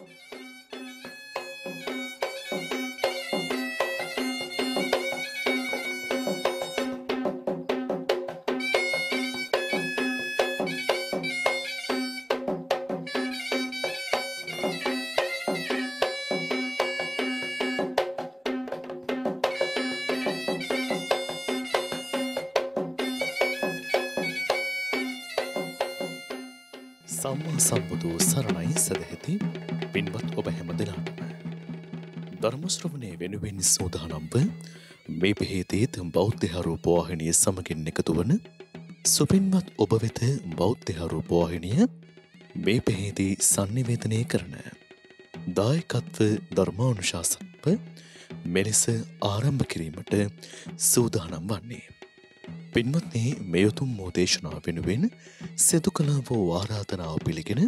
Thank you. සම්මා සම්බුදු සරණයි සැදැහැති පින්වත් ඔබ හැම දෙනාටම. ධර්මශ්‍රවණය වෙනුවෙන් සූදානම්ව මේ පෙහේතේත් බෞද්ධහරූපවාහිනය සමගින් එකතු වන සුපින්වත් ඔබ වෙත බෞද්ධහරූපවාහිනිය මේ පෙහේදී සංනිවේදනය කරන. දායකත්ව ධර්මානුශාසනප මෙලෙස ආරම්භ කිරීමට සූදානම් වන්නේ. පින්වත්න්නේ මෙයුතුම් මෝදේශනා වෙනුවෙන් සෙදුකලාබෝ ආරාධනාව පිළිගෙන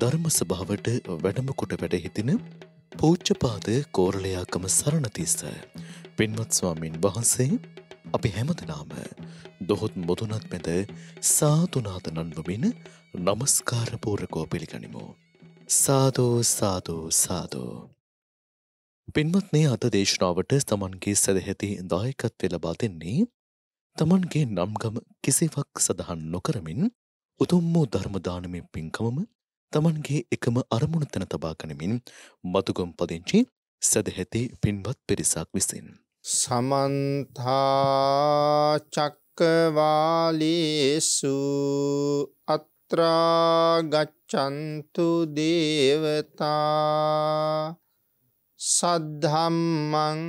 ධර්මසභාවට වැඩමකොට වැඩහිතින පූච්චපාද කෝරලයාකම සරණතිස්ස. පින්වත් ස්වාමින් වහන්සේ අපි හැමදනාම දොහොත් මුදුනත් මෙත සාතුනාත නන්වමින් නමස්කාරපූරකෝ පිළිගනිමු. සාදෝ සාදෝ සාදෝ. පින්වත්නේ අත දේශනාවට තමන්ගේ සැදහැති දායකත් වෙලබා දෙන්නේ තමන්ගේ නම්ගම කිසිවක් සඳහන් නොකරමින් උතුම් වූ ධර්ම දානමය පින්කමම තමන්ගේ එකම අරමුණ තැන තබා ගනිමින් මතුගම් පදිංචි සදැහැති පින්වත් පිරිසක් විසින්. සමන්තා චක්කවාලේසු අත්‍රා ගච්ඡන්තු දේවතා සද්ධම්මං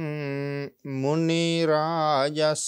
මුනි රාජස්ස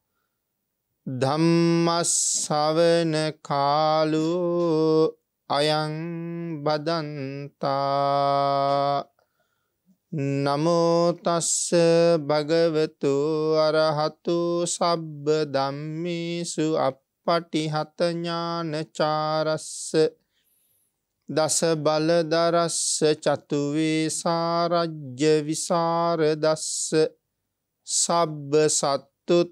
ධම්මස්සවන කාලු අයං බදන්තා නමෝතස්ස භගවතු අරහතු සබ්බ දම්මිසු අපපටිහතඥානචාරස්ස දස බලදරස්ස චතුවේ සාරජ්‍ය විසාරදස්ස සබ්බ සත්තුත්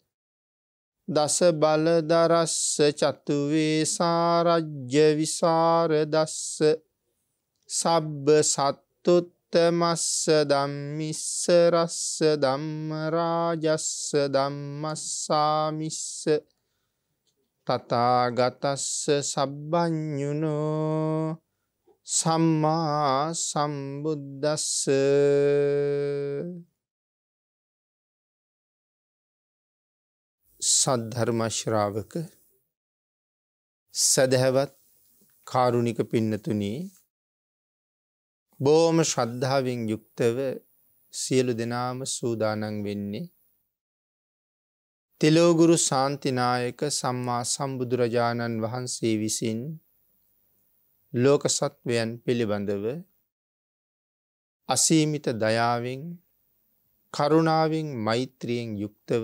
දස බලදරස්ස චතුවේ සාරජ්‍ය විසාරදස්ස සබ්බ සත්තුත්තමස්ස දම්මිස්ස රස්ස දම්මරාජස්ස දම්මස්සාමිස්ස තතාගතස්ස සබ්බඥුනෝ සම්මා සම්බුද්දස්ස සද්ධර්මශ්‍රාවක සැදැහැවත් කාරුණික පින්නතුනී බෝම ශ්‍රද්ධාවෙන් යුක්තව සියලු දෙනාම සූදානන් වෙන්නේ. තෙලෝගුරු සාන්තිනායක සම්මා සම්බුදුරජාණන් වහන්සේ විසින් ලෝක සත්වයන් පිළිබඳව අසීමිත දයාවෙන් කරුණාවෙන් මෛත්‍රියෙන් යුක්තව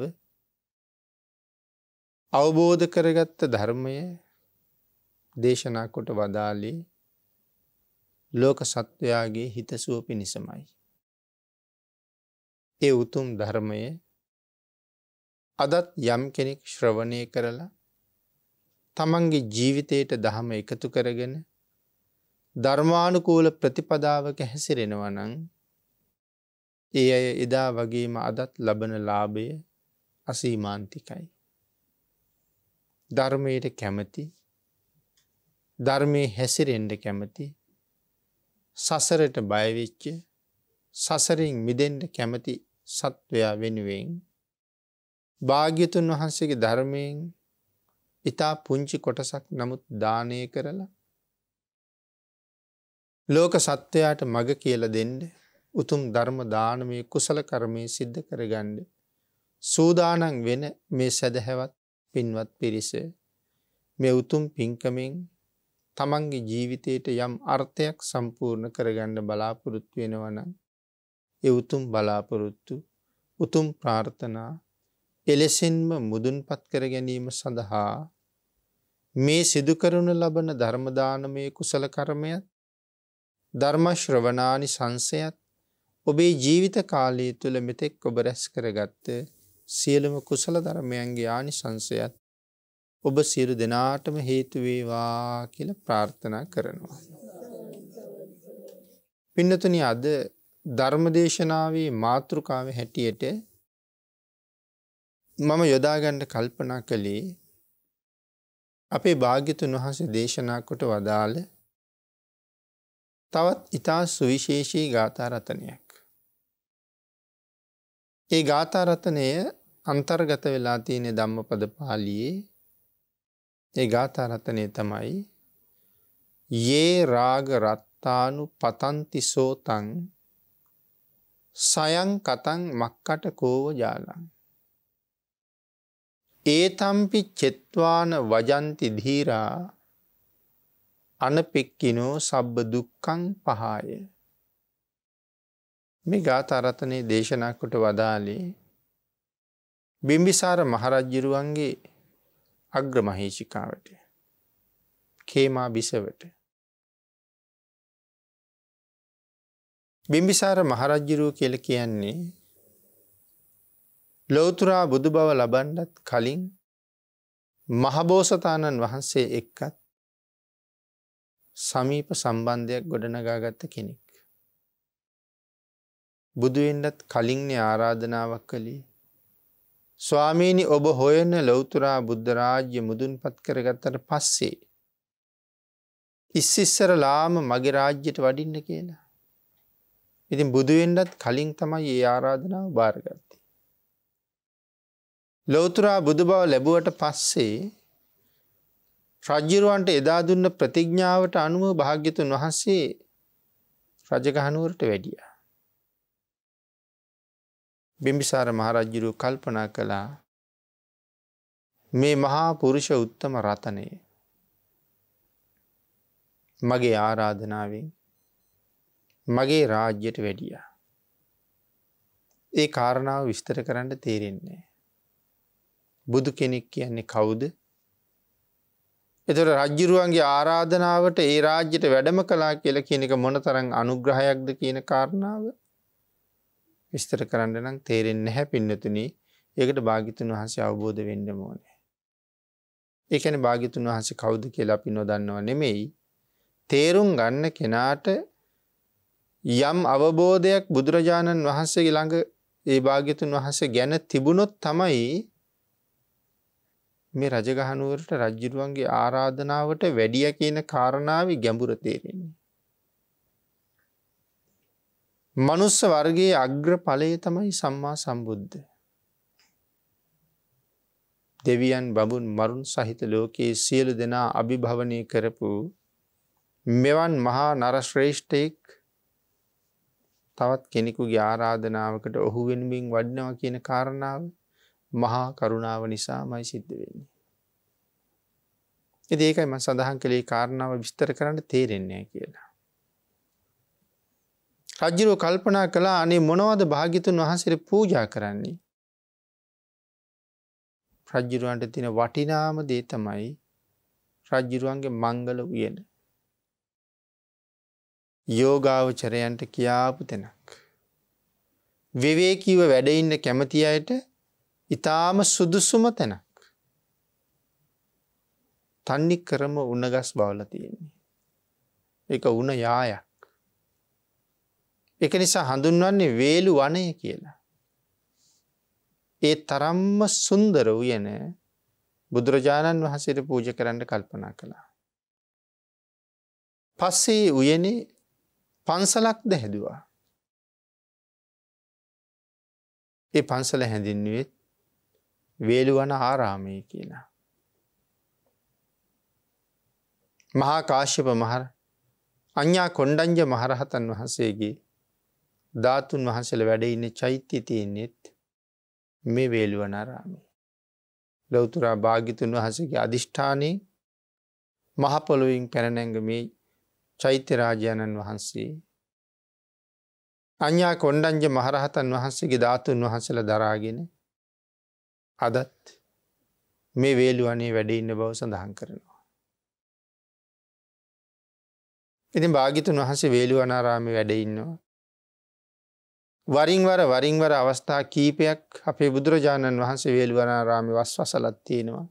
අවබෝධ කරගත්ත ධර්මය දේශනා කොට වදාලේ ලෝක සත්වයාගේ හිතසුව පිණිසමයි. ඒ උතුම් ධර්මය අදත් යම් කෙනෙක් ශ්‍රවණය කරලා තමන්ගේ ජීවිතයට දහම එකතු කරගෙන ධර්මානුකූල ප්‍රතිපදාවක හැසිරෙනවනං ඒ අය එදා වගේම අදත් ලබන ලාභය අසීමාන්තිකයි. ධර්මයට කැමති ධර්මය හැසිරෙන්ඩ කැමති සසරට බයවිච්ච සසරින් මිදෙන්ට කැමති සත්වයා වෙනුවෙන් භාග්‍යතුන් වහන්සේගේ ධර්මයෙන් ඉතා පුංචි කොටසක් නමුත් දානය කරලා ලෝක සත්වයාට මග කියල දෙන්ඩ උතුම් ධර්ම දානමය කුසල කරමය සිද්ධ කරගණ්ඩ සූදානන් වෙන මේ සැදහැවත් පින්වත් පිරිස මේ උතුම් පින්කමෙන් තමන්ගේ ජීවිතයට යම් අර්ථයක් සම්පූර්ණ කරගන්න බලාපොරොත්තු වෙනවන ඒ උතුම් බලාපොරොත්තු උතුම් ප්‍රාර්ථනා එලෙසෙන්ම මුදුන්පත් කර ගැනීම සඳහා මේ සිදුකරුණ ලබන ධර්මදානමය කුසල කර්මයත් ධර්මශ්‍රවනානි සංසයත් ඔබේ ජීවිත කාලය තුළ මෙතෙක් ඔබ රැස් කරගත්ත සියලුම කුසල ධර්මයන්ගේ ආනිසංසයත් ඔබ සියලු දෙනාටම හේතුවේවා කියල ප්‍රාර්ථනා කරනවා. පින්නතුන අද ධර්මදේශනාවේ මාතෘකාව හැටියට මම යොදාගණ්ඩ කල්පනා කළේ අපේ භාග්‍යතුන් වහන්සේ දේශනා කොට වදාළ තවත් ඉතා සුවිශේෂී ගාථාරතනයක්. ඒ ගාථාරතනය අන්තර්ගත වෙලා තියෙන ධම්මපද පාලියේ ඒ ගාථරතනය තමයි ඒ රාග රත්තානු පතන්ති සෝතන් සයං කතන් මක්කට කෝව ජාලන්. ඒතම්පි චෙත්වාන වජන්ති ධීරා අනපෙක්කිනෝ සබ්බ දුක්කං පහාය. මේ ගාථරතනය දේශනක්කොට වදාලේ බිම්බිසාර මහරජ්ජිරුවන්ගේ අග්‍රමහේෂිකාවට කේමා බිසවට බිම්බිසාර මහරජ්ජිරුව කියල කියන්නේ ලෝතුරා බුදු බව ලබන්ඩත් කලින් මහබෝසතාණන් වහන්සේ එක්කත් සමීප සම්බන්ධයක් ගොඩනගාගත්ත කෙනෙක්. බුදුුවෙන්ඩත් කලින්නෙ ආරාධනාවක් කළේ ස්වාමීණි ඔබ හොයන ලොවතුරා බුද්ධරාජ්‍ය මුදුන්පත් කරගත්තට පස්සේ. ඉස්සිස්සර ලාම මගේ රාජ්‍යයට වඩින්න කියලා. ඉතින් බුදුවෙන්ඩත් කලින් තමයි ඒ ආරාධනාව භාරගත්තේ. ලොවතුරා බුදු බව ලැබුවට පස්සේ රජ්ජිරුවන්ට එදා දුන්න ප්‍රතිඥ්ඥාවට අනුව භාග්‍යතුන් වහන්සේ රජගහනුවරට වැඩිය. බිම්බිසාර මහරජ්ජුරු කල්පනා කළා මේ මහා පුරුෂ උත්තම රතනය මගේ ආරාධනාවෙන් මගේ රාජ්‍යයට වැඩිය. ඒ කාරණාව විස්තර කරන්න තේරෙන්නේ. බුදු කෙනෙක් කියන්නේ කවුද එතුට රජ්ජුරුවන්ගේ ආරාධනාවට ඒ රාජ්‍යට වැඩම කලා කියල කියනක මොනතරං අනුග්‍රහයක්ද කියන කාරණාව විස්තර කරන්න නම් තේරෙන් නැහැ පින්නතුන ඒකට භාගිතුන් වහන්සේ අවබෝධ වෙන්ඩ මෝනේ. ඒකැන භාගිතුන් වහන්සේ කෞුද කියලා අපි නොදන්නවා නෙමෙයි තේරුම් ගන්න කෙනාට යම් අවබෝධයක් බුදුරජාණන් වහන්සේ ළඟ ඒ භාගිතුන් වහන්සේ ගැන තිබුණොත් තමයි මේ රජගහනුවරට රජ්ජිරුවන්ගේ ආරාධනාවට වැඩිය කියන කාරණාව ගැඹුර තේරෙන්නේ. මනුස්ස වර්ගේ අග්‍ර පලයේ තමයි සම්මා සම්බුද්ධ. දෙවියන් බබුන් මරුන් සහිත ලෝකයේ සියලු දෙනා අභිභවනය කරපු මෙවන් මහා නරශ්‍රේෂ්ඨයෙක් තවත් කෙනෙකුගේ ආරාධනාවකට ඔහු වෙනමින් වඩනවා කියන කාරණාව මහා කරුණාව නිසාමයි සිද්ධ වෙන්නේ. එදේකයි ම සඳහන් කළේ කාරණාව විස්තර කරන්න තේරෙන්නේ කියලා. රජ්ජිරුව කල්පනා කලා අනේ මොනවද භාගිතුන් වහන්සේර පූජා කරන්නේ. රජ්ජිරුවන්ට තින වටිනාම දේ තමයි රජ්ජිරුවන්ගේ මංගල වියන. යෝගාවචරයන්ට කියාපු තැනක්. විවේකීව වැඩඉන්න කැමති අයට ඉතාම සුදුසුම තැනක්. තන්නි කරම උනගස් බවල තියෙන්නේ. එක උන යායක්. එක නිසා හඳුන්වන්නේ වේලු වනය කියලා. ඒ තරම්ම සුන්දර වයන බුදුරජාණන් වහසට පූජ කරන්න කල්පනා කළා. පස්සේ උයනේ පන්සලක් ද හැදවා. ඒ පන්සල හැඳින්වෙත් වේලුවන ආරාමය කියලා. මහා කාශ්‍යප මහර අඥා කොණ්ඩංජ මහරහතන් වහන්සේගේ ධාතුන් වහන්සල වැඩඉන්න චෛත්‍ය තියෙන්නේෙත් මේ වේළුවනරාමි. ලොවතුරා භාගිතුන් වහසගේ අධිෂ්ඨානය මහපොළොවින් පැනනැඟ මේ චෛත්‍යරාජාණන් වහන්සේ. අඥා කොණ්ඩංජ මහරහතන් වහන්සේගේ ධාතුන් වහන්සල දරාගෙන අදත් මේ වේළුවනේ වැඩඉන්න බව සඳහන් කරනවා. ඉතින් භාගිතුන් වහන්සේ වේළුවනාරාමි වැඩඉන්නවා. වරින්වර වරින්වර අවස්ථා කීපයක් අපේ බුදුරජාණන් වහන්සේ වේල්වනාරාමි වස් වසලත් තියෙනවා.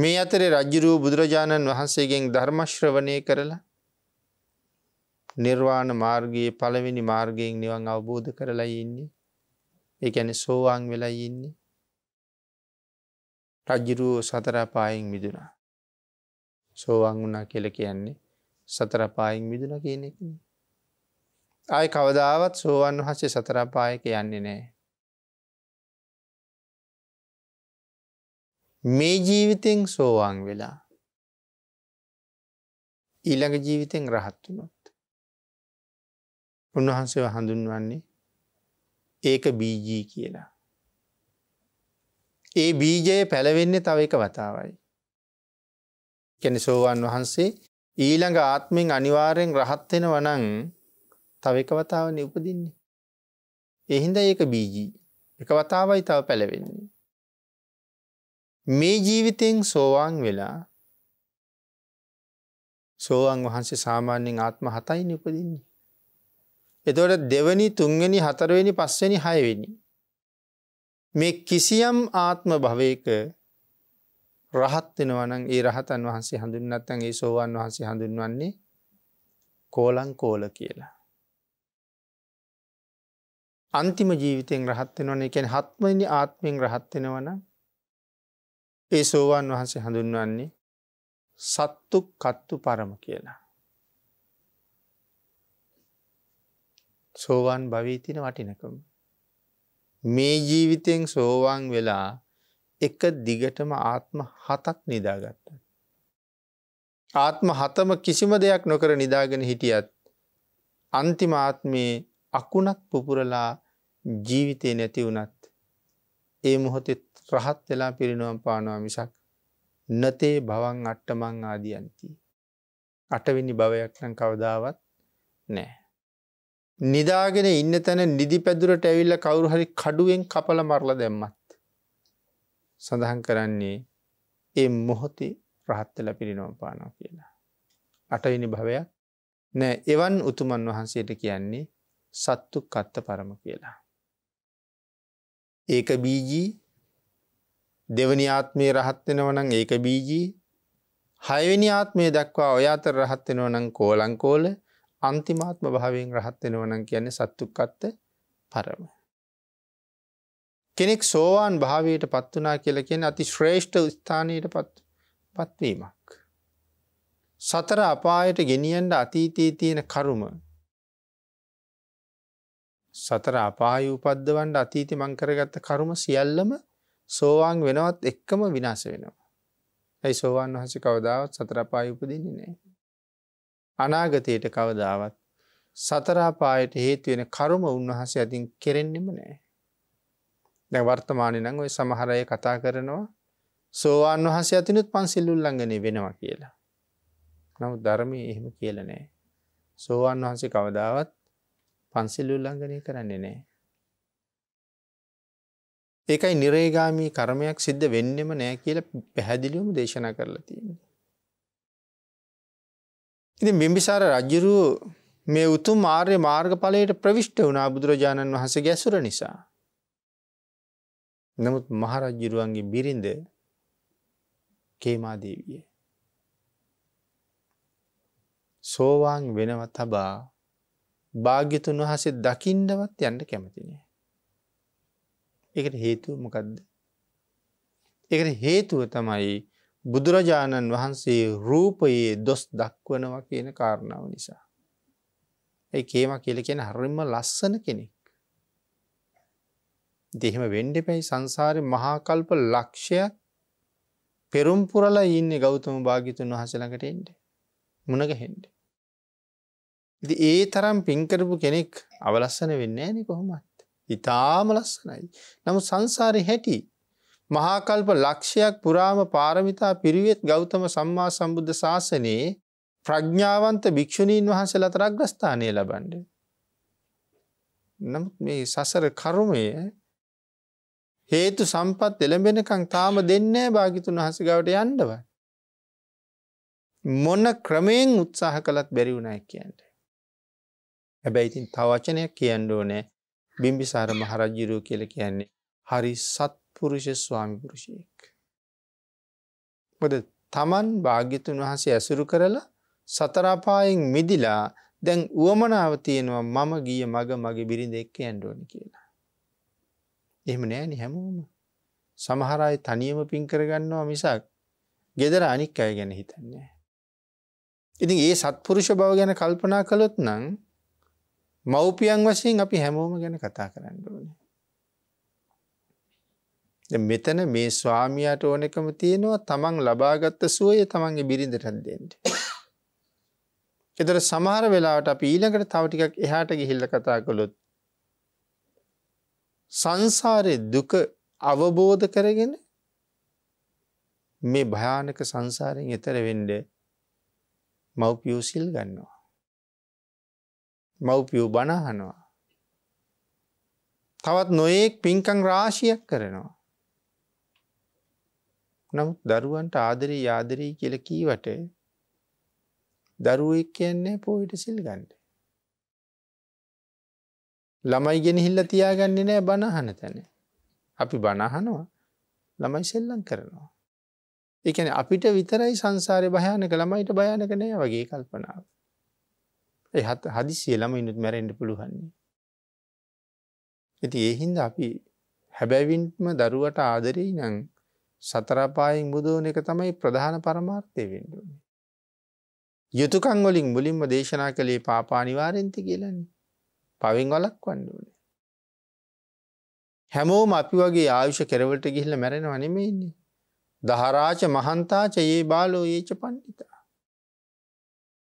මේ අතරේ රජ්ජුරූ බුදුරජාණන් වහන්සේගෙන් ධර්මශ්‍රවනය කරලා නිර්වාණ මාර්ගයේ පළවෙනි මාර්ගයෙන් නිවන් අවබෝධ කරලා ඉන්නේ. ඒ ඇන සෝවාන් වෙලා ඉන්නේ. රජ්ජිරුවෝ සතරපායෙන් මිදුනා. සෝවාන් වනා කෙල කියන්නේ සතරපායෙන් මිදුන කියන එකන. අය කවදාවත් සෝවන් වහසේ සතරපායක යන්නේ නෑ. මේ ජීවිතෙන් සෝවාන් වෙලා ඊළඟ ජීවිතෙන් රහත් වනොත්. උන්වහන්සේ හඳුන්වන්නේ ඒක බීජී කියලා. ඒ බීජයේ පැළවෙන්නේ තව එක වතාවයි. කැන සෝවාන් වහන්සේ ඊළඟ ආත්මෙන් අනිවාරයෙන් රහත්වෙන වනං තව එක වතාවන උපදින්නේ. එහින්ද ඒක බීජී එක වතාවයි තව පැළවෙන්නේ. මේ ජීවිතයෙන් සෝවාන් වෙලා සෝවාන් වහන්සේ සාමාන්‍යෙන් ආත්ම හතයි නිපදින්නේ. එතවට දෙවනි තුන්ගනි හතරවෙනි පස්වනි හයවෙනි. මේ කිසියම් ආත්ම භවයක රහත්වෙනවනන් ඒ රහතන් වහන්සේ හඳුන්නත්තන් ඒ සෝවාන් වහන්සේ හඳුන්වන්නේ කෝලං කෝල කියලා. අන්තිම ජීවිතයෙන් රහත් වෙනවන එකැන හත්මනි ආත්මයෙන් රහත් වෙනවන ඒ සෝවාන් වහන්සේ හඳුන්වන්නේ සත්තු කත්තු පරම කියලා. සෝවාන් භවීතින වටිනකම. මේ ජීවිතයෙන් සෝවාන් වෙලා එක දිගටම ආත්ම හතක් නිදාගත්ත. ආත්ම හතම කිසිම දෙයක් නොකර නිදාගෙන හිටියත් අන්තිමාත්මයේ අකුණක් පුපුරලා ජීවිතය නැති වුනත් ඒ මොහොතෙත් රහත් වෙලා පිරිනුවම් පානවා මිසක් නතේ බවන් අට්ටමං ආදියන්ති. අටවිනි භවයක් නම් කවදාවත් නෑ. නිදාගෙන ඉන්න තැන නිදි පැදුරට ඇවිල්ල කවුරු හරි කඩුවෙන් කපල මරල දැම්මත්. සඳහන් කරන්නේ ඒ මොහොතේ රහත්තල පිරිනොම් පානෝ කියලා. අටවිනි භවයක් නෑ එවන් උතුමන් වහන්සේට කියන්නේ සත්තු කත්ත පරම කියලා. ඒක බීජී දෙවනි ආත්මය රහත්වෙනව නම් ඒක බීජී හයවෙනි ආත්මය දක්වා ඔය අතර රහත්වෙනව නම් කෝලංකෝල අන්තිමාත්ම භාවෙන් රහත්වෙනව නම් කියන්නේ සත්තුකත්ත පරම. කෙනෙක් සෝවාන් භාවයට පත්වනා කියල කියෙන අති ශ්‍රේෂ්ඨ ස්ථානයට පත්වීමක්. සතර අපායට ගෙනියන්ට අතීතයේ තියෙන කරුම සතර අපාය උපද්දවන්ට අතීති මංකරගත්ත කරුම සියල්ලම සෝවාන් වෙනවත් එක්කම විනාස වෙනවා. ඇයි සෝවාන් වහස කවදාවත් සතරපාය උපදින්නේ නෑ. අනාගතයට කවදාවත් සතරාපායට හේතුවෙන කරුම උන්වහස ඇතින් කෙරෙන්නෙම නෑ. දැ වර්තමානය නං ඔය සමහරය කතා කරනවා සෝවාන් වහස ඇතිනුත් පන්සිල්ලුල්ලංගනය වෙනවා කියලා. නමුත් ධර්මය එහෙම කියලනෑ. සෝවාන් වහන්සේ කවදාවත් පන්සිල් උල්ලංඝනය කරන්නේ නෑ. ඒකයි නිරේගාමී කර්මයක් සිද්ධ වෙන්නෙම නෑ කියල පැහැදිලිවම දේශනා කරලා තියන්නේ. ඉති බිම්බිසාර රජ්ජුරුව මේ උතුම් ආර්ය මාර්ගඵලයට ප්‍රවිෂ්ට වුණා බුදුරජාණන් වහස ගැසුර නිසා. නමුත් මහරජ්ජිරුවන්ගේ බිරිඳ කේමාදේවිය. සෝවාන් වෙනව තබා භාග්‍යතුන් වහසේ දකිින්ඩවත් යන්න කැමතිනේ. එකට හේතුව මොකක්ද. එකට හේතුව තමයි බුදුරජාණන් වහන්සේ රූපයේ දොස් දක්වනවා කියන කාරණාව නිසා. ඒ කේම කියල කියෙන හරිම ලස්සන කෙනෙක්. දෙහෙම වෙන්ඩ පැයි සංසාරය මහාකල්ප ලක්ෂයක් පෙරුම්පුරලා ඉන්න ගෞතම භාගිතුන් වහසළඟට එන්ට මුණග හෙන්ට. ඉති ඒ තරම් පින්කරපු කෙනෙක් අවලස්සන වෙන්න ඇනි කොහොමත්. ඉතාම ලස්සනයි. නමු සංසාරය හැටි. මහාකල්ප ලක්ෂයක් පුරාම පාරමිතා පිරිවෙත් ගෞතම සම්මා සම්බුද්ධ ශාසනයේ ප්‍රඥාවන්ත භික්‍ෂුණීන් වහන්සේලා තරක්ගස්ථානය ලබන්ඩ. නමුත් මේ සසර කරුමය හේතු සම්පත් එළඹෙනකං තාම දෙන්නේ භාගිතුන් වහස ගවට යන්ඩව. මොන්න ක්‍රමයෙන් උත්සාහ කළත් බැරිවුණයි කියන්ට. හැබැයි ඉතින් තවචනයක් කියන්න ඕනෑ බිම්බිසාර මහරජ්ජිරූ කියල කියන්නේ හරි සත්පුරුෂ ස්වාමිපුරුෂයෙක්. ොද තමන් භාග්‍යතුන් වහසේ ඇසුරු කරලා සතරාපායෙන් මිදිලා දැන් වුවමනාව තියෙනවා මම ගිය මග මගේ බිරිඳ එක්ක ඇන්ඩෝනි කියලා. එහෙම නෑනි හැමෝම සමහරයි තනියම පින් කරගන්නවා මිසක් ගෙදර අනික් අය ගැන හිතන්නේ. ඉතින් ඒ සත්පුරුෂ බව ගැන කල්පනා කළොත් නං මව්පියන් වශයෙන් අපි හැමෝම ගැන කතා කරන්න ඕනේ. මෙතන මේ ස්වාමියයට ඕනෙකම තියෙනවා තමන් ලබාගත්ත සුවය තමන්ගේ බිරිඳටත් දෙෙන්ට. එතර සමහර වෙලාවට අප ඊළඟට තවටිකක් එහාට ගිහිල්ල කතා කළොත්. සංසාරය දුක අවබෝධ කරගෙන මේ භයානක සංසාරයෙන් එතර වෙන්ඩ මව්පියෝසිල් ගන්නවා. මව්පියූ බණහනවා. තවත් නොයෙක් පින්කං රාශියක් කරනවා. නමුත් දරුවන්ට ආදරී යාදරී කියල කීවට දරුවෙක් කියන්නේ පෝහිට සිල් ගණ්ඩ. ළමයි ගෙන හිල්ල තියාගන්නේ නෑ බණහන තැන. අපි බණහනවා ළමයි සෙල්ලං කරනවා. එකන අපිට විතරයි සංසාරය භයනක ළමයිට භයනක නෑ වගේ කල්පනාව. හත් හදිසියලම ඉනුත් මැරෙන්ඩ පුළුවන්නේ. ඇති ඒහින්ද අපි හැබැවින්ම දරුවට ආදරෙයි නං සතරපායෙන් බුදුවන එක තමයි ප්‍රධාන පරමාර්ථය වෙන්ඩුවන්නේ. යුතුකංගොලින් මුලින්ම දේශනා කළේ පාපානිවාරෙන්ති කියලන්නේ පවින් වලක් වඩුවනේ. හැමෝම අපි වගේ ආයුෂ කෙරවලට ගිහිල මැරෙන වනෙමෙන්නේ. දහරාච මහන්තාච ඒ බාලෝ ඒච පණ්ඩිතා.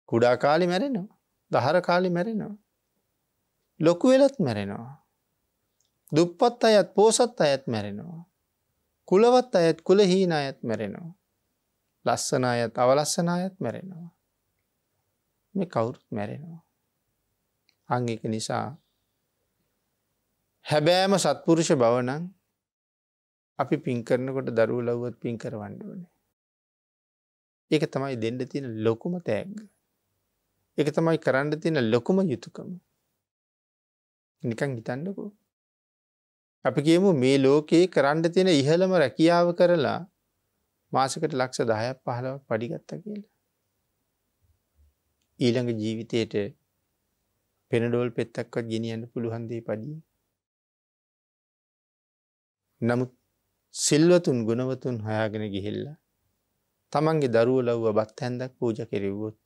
කුඩා කාලි මැරෙනවා. දහර කාලි මැරෙනවා. ලොකු වෙලත් මැරෙනවා. දුප්පත් අයත් පෝසත් අයත් මැරෙනවා. කුලවත් අයත් කුල හීන අයත් මැරෙනවා. ලස්සන අයත් අවලස්සන අයත් මැරෙනවා. මේ කවුරුත් මැරෙනවා. අංගක නිසා හැබෑම සත්පුරුෂ බවනං අපි පින්කරනකොට දරුව ලව්වත් පින් කරවඩුවනේ. ඒක තමයි දෙන්න තියෙන ලොකුම තෑග්ග. එක තමයි කරන්න තියෙන ලොකුම යුතුකම. නිකං හිතන්නකෝ. අපි කියමු මේ ලෝකයේ කරන්න තියෙන ඉහළම රැකියාව කරලා මාසකට ලක්ෂ දායක් පහලව පඩිගත්ත කියලා. ඊළඟ ජීවිතයට පෙනඩෝල් පෙත්තක්වත් ගෙනියන්න පුළුහන්දේ පඩිය. නමුත් සිල්වතුන් ගුණවතුන් හොයාගෙන ගිහිල්ලා තමන්ගේ දරුව ලව්ව බත් හැන්දක් පූජ කෙරෙව්වොත්.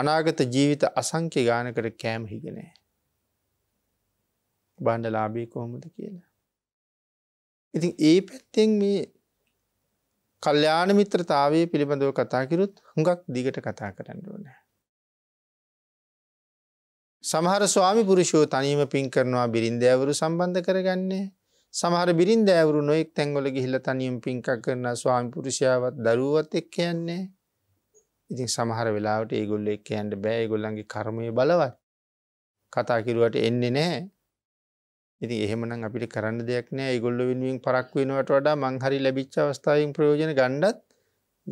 අනාගත ජීවිත අසංක්‍ය ගානකට කෑම හිගෙනෑ. බණ්ඩ ලාබී කොහොමද කියලා. ඉතින් ඒ පැත්තෙන් මේ කල්්‍යාන මිත්‍රතාවය පිළිබඳව කතාකිරුත් හුඟක් දිගට කතා කරන්න ඕන. සමහර ස්වාමි පුරුෂෝ තනීම පින් කරනවා බිරින්දෑවරු සම්බන්ධ කරගන්නේ සමහර බිරින්දෑවරු නොෙක් තැංගොල ගිහිල තනියම් පින්කක් කරන ස්වාමි පුරුෂයාවත් දරුවත් එක්ක යන්නේ ඉතින් සමහර වෙලාට ඒගොල්ල එක් ඇන්ට බෑ ගොල්ලන්ගේ කර්මය බලවත් කතා කිරුවට එන්නේ නෑ ඉති එහෙමන අපිට කරන්න දෙයක් නෑ ඒගොල්ල වෙනුවෙන් පරක් වෙනවට වඩා මංහරි ලැබිච්ච අවස්ථාවන් ප්‍රයෝජන ගණ්ඩත්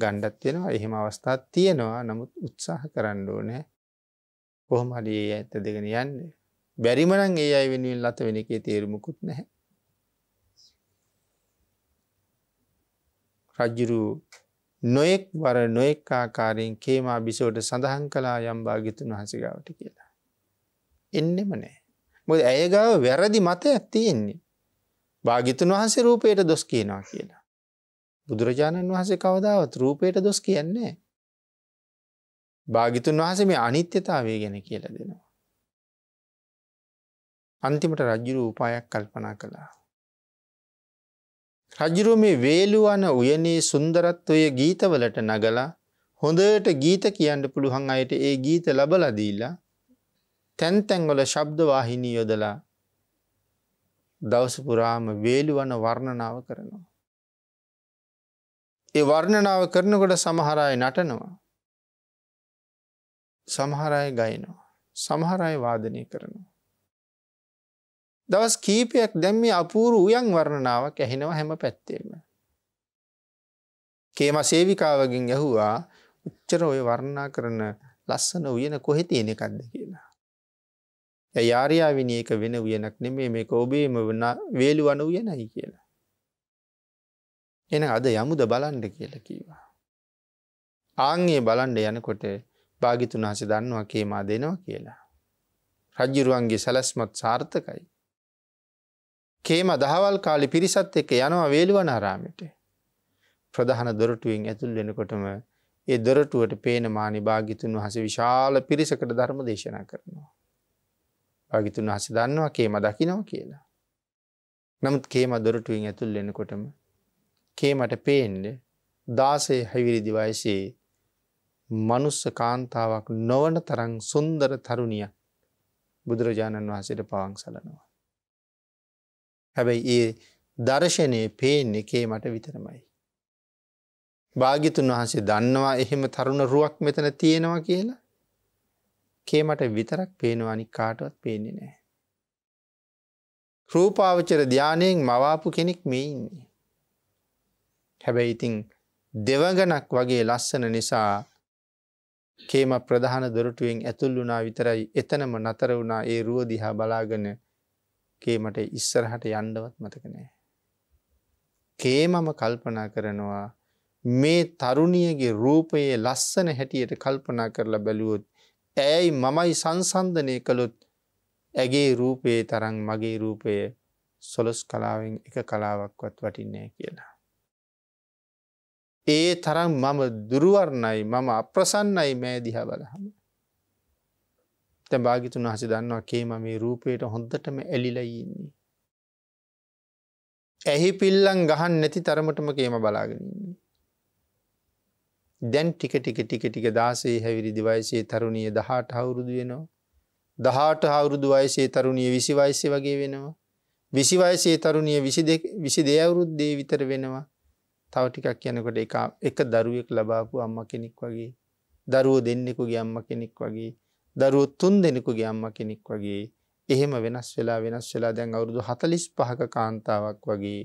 ගණ්ඩත් තියෙනවා එහෙම අවස්ථාත් තියෙනවා නමුත් උත්සාහ කරන්න ඕනෑ කොහොම හරි ඒ ඇත්ත දෙගෙන යන්න බැරිමනං ඒ අයි වෙනුවෙන් ලත වෙන එකේ තේරුමකුත් නැහැ රජ්ජුරූ නොයෙක් වර නොයෙක් ආකාරයෙන් කේමා බිසෝට සඳහන් කලා යම්භාගිතුන් වහසගාවට කියලා. එන්නෙම නෑ. මොද ඇයගාව වැරදි මත ඇත්තියෙන්නේ. භාගිතුන් වහන්සේ රූපයට දොස් කියනා කියලා. බුදුරජාණන් වහසේ කවදාවත් රූපයට දොස් කියන්නේ. භාගිතුන් වහසේ මේ අනිත්‍යතාවේ ගැන කියලා දෙනවා. අන්තිමට රජ්ජුරු උපායක් කල්පනා කළා. රජුරු මේ වේලුවන උයනේ සුන්දරත්වය ගීතවලට නගලා හොඳට ගීත කියන්න පුළුවන් අයට ඒ ගීත ලබලදීලා තැන්තැන්වල ශබ්දවාහිනී යොදලා දවසපුරාම වේලුවන වර්ණනාව කරනවා. ඒ වර්ණනාව කරනකොට සමහරය නටනවා. සමහරය ගයනවා. සමහරය වාදනය කරනවා. දවස් කීපයක් දැම් මේ අපූරු උයන් වර්ණනාවක් ඇහෙනවා හැම පැත්තේම. කේම සේවිකාවගින් ඇහුවා උච්චර ඔය වර්ණා කරන ලස්සන උයන කොහෙ තියෙන එකක්ද කියලා. යාරයාවිනියක වෙන උයනක් නෙමේ මේ ඔබේම වන්න වේලු වන උයනයි කියලා. එන අද යමුද බලන්ඩ කියලා කීවා. ආංගේ බලන්ඩ යනකොට භාගිතුනාස දන්නවා කේමා දෙනවා කියලා. රජ්ජුරුවන්ගේ සැලැස්මත් සාර්ථකයි. කේම දහවල් කාලි පිරිසත් එක්ක යනවා වේළුවනාරාමිට. ප්‍රධාන දොරටුවෙන් ඇතුල් වෙනකොටම ඒ දොරටුවට පේන මානි භාගිතුන් වහස විශාල පිරිසකට ධර්ම දේශනා කරනවා. භාගිතුන් වහස දන්නවා කේම දකිනවා කියලා. නමුත් කේම දොරටුවෙන් ඇතුල් වෙනකොටම කේමට පේන්ඩ දාසේ හැවිරිදි වයසේ මනුස්ස කාන්තාවක් නොවන තරං සුන්දර තරුණිය බුදුරජාණන් වහසට පවං සලනවා. හැබැයි ඒ දර්ශනය පේෙන් එකේ මට විතරමයි. භාගිතුන් වහන්සේ දන්නවා එහෙම තරුණ රුවක් මෙතන තියෙනවා කියලා කේමට විතරක් පේනවානි කාටවත් පේනෙ නෑ. රූපාවචර ධ්‍යානයෙන් මවාපු කෙනෙක් මේ ඉන්නේ. හැබැයි ඉතිං දෙවගනක් වගේ ලස්සන නිසා කේම ප්‍රධාන දොරටුවෙන් ඇතුල් වුනා විතරයි එතනම නතර වුණා ඒ රුවදිහා බලාගෙන කේමට ඉස්සරහට යන්ඩවත් මතක නෑ. කේමම කල්පනා කරනවා මේ තරුණියගේ රූපයේ ලස්සන හැටියට කල්පනා කරලා බැලුවොත් ඇයි මමයි සංසන්ධනය කළොත් ඇගේ රූපයේ තරන් මගේ රූපය සොලොස් කලාවෙන් එක කලාවක්වත් වටින්නේ කියලා. ඒ තරම් මම දුරුවරණයි මම අප්‍රසන්නයි මෑ දිහ බලහම. තැ භාගිතුන් හස දන්නවා කේම මේ රූපයට හොඳටම ඇලිලයින්නේ. ඇහි පිල්ලන් ගහන් නැති තරමටම කේම බලාගෙනන්නේ. දැන් ටික ටික ටික ටික දාසේ හැවිරි දිවයිසේ තරුණිය දහට හවුරුදු වෙනවා. දහට හවුරුදු වයිසේ තරුණිය විසි වයිසය වගේ වෙනවා. විසි වයිසේ තරුණිය විසි දෙයවුරුද්දේ විතර වෙනවා. තව ටිකක් කියනකොට එක දරුවෙක් ලබාපු අම්ම කෙනෙක් වගේ. දරුවෝ දෙන්නෙකුගේ අම්ම කෙනෙක් වගේ දරුවොත් තුන් දෙනෙකුගේ අම්ම කෙනෙක් වගේ එහෙම වෙනස් වෙලා වෙනස් වෙලා දැන් අවුරුදු හතලිස් පහක කාන්තාවක් වගේ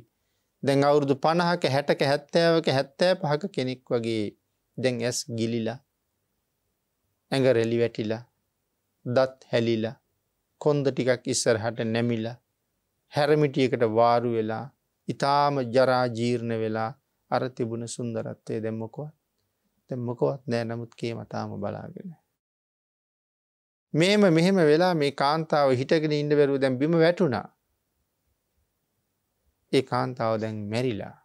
දැන් අවුරුදු පණහක හැටක හැත්තෑවක හැත්තෑ පහක කෙනෙක් වගේ දැන් ඇස් ගිලිලා ඇඟ රෙලි වැටිලා දත් හැලිලා කොන්ද ටිකක් ඉස්සරහට නැමිලා හැරමිටියකට වාරු වෙලා ඉතාම ජරාජීර්ණ වෙලා අර තිබුණ සුන්දරත්වය දැම්මකොවත් දැම්මකොවත් නෑ නමුත් කේ මතාම බලාගෙන. මේම මෙහෙම වෙලා මේ කාන්තාව හිටගෙන ඉන්න බැරුව දැන් බිම වැටුණා. ඒ කාන්තාව දැන් මැරිලා.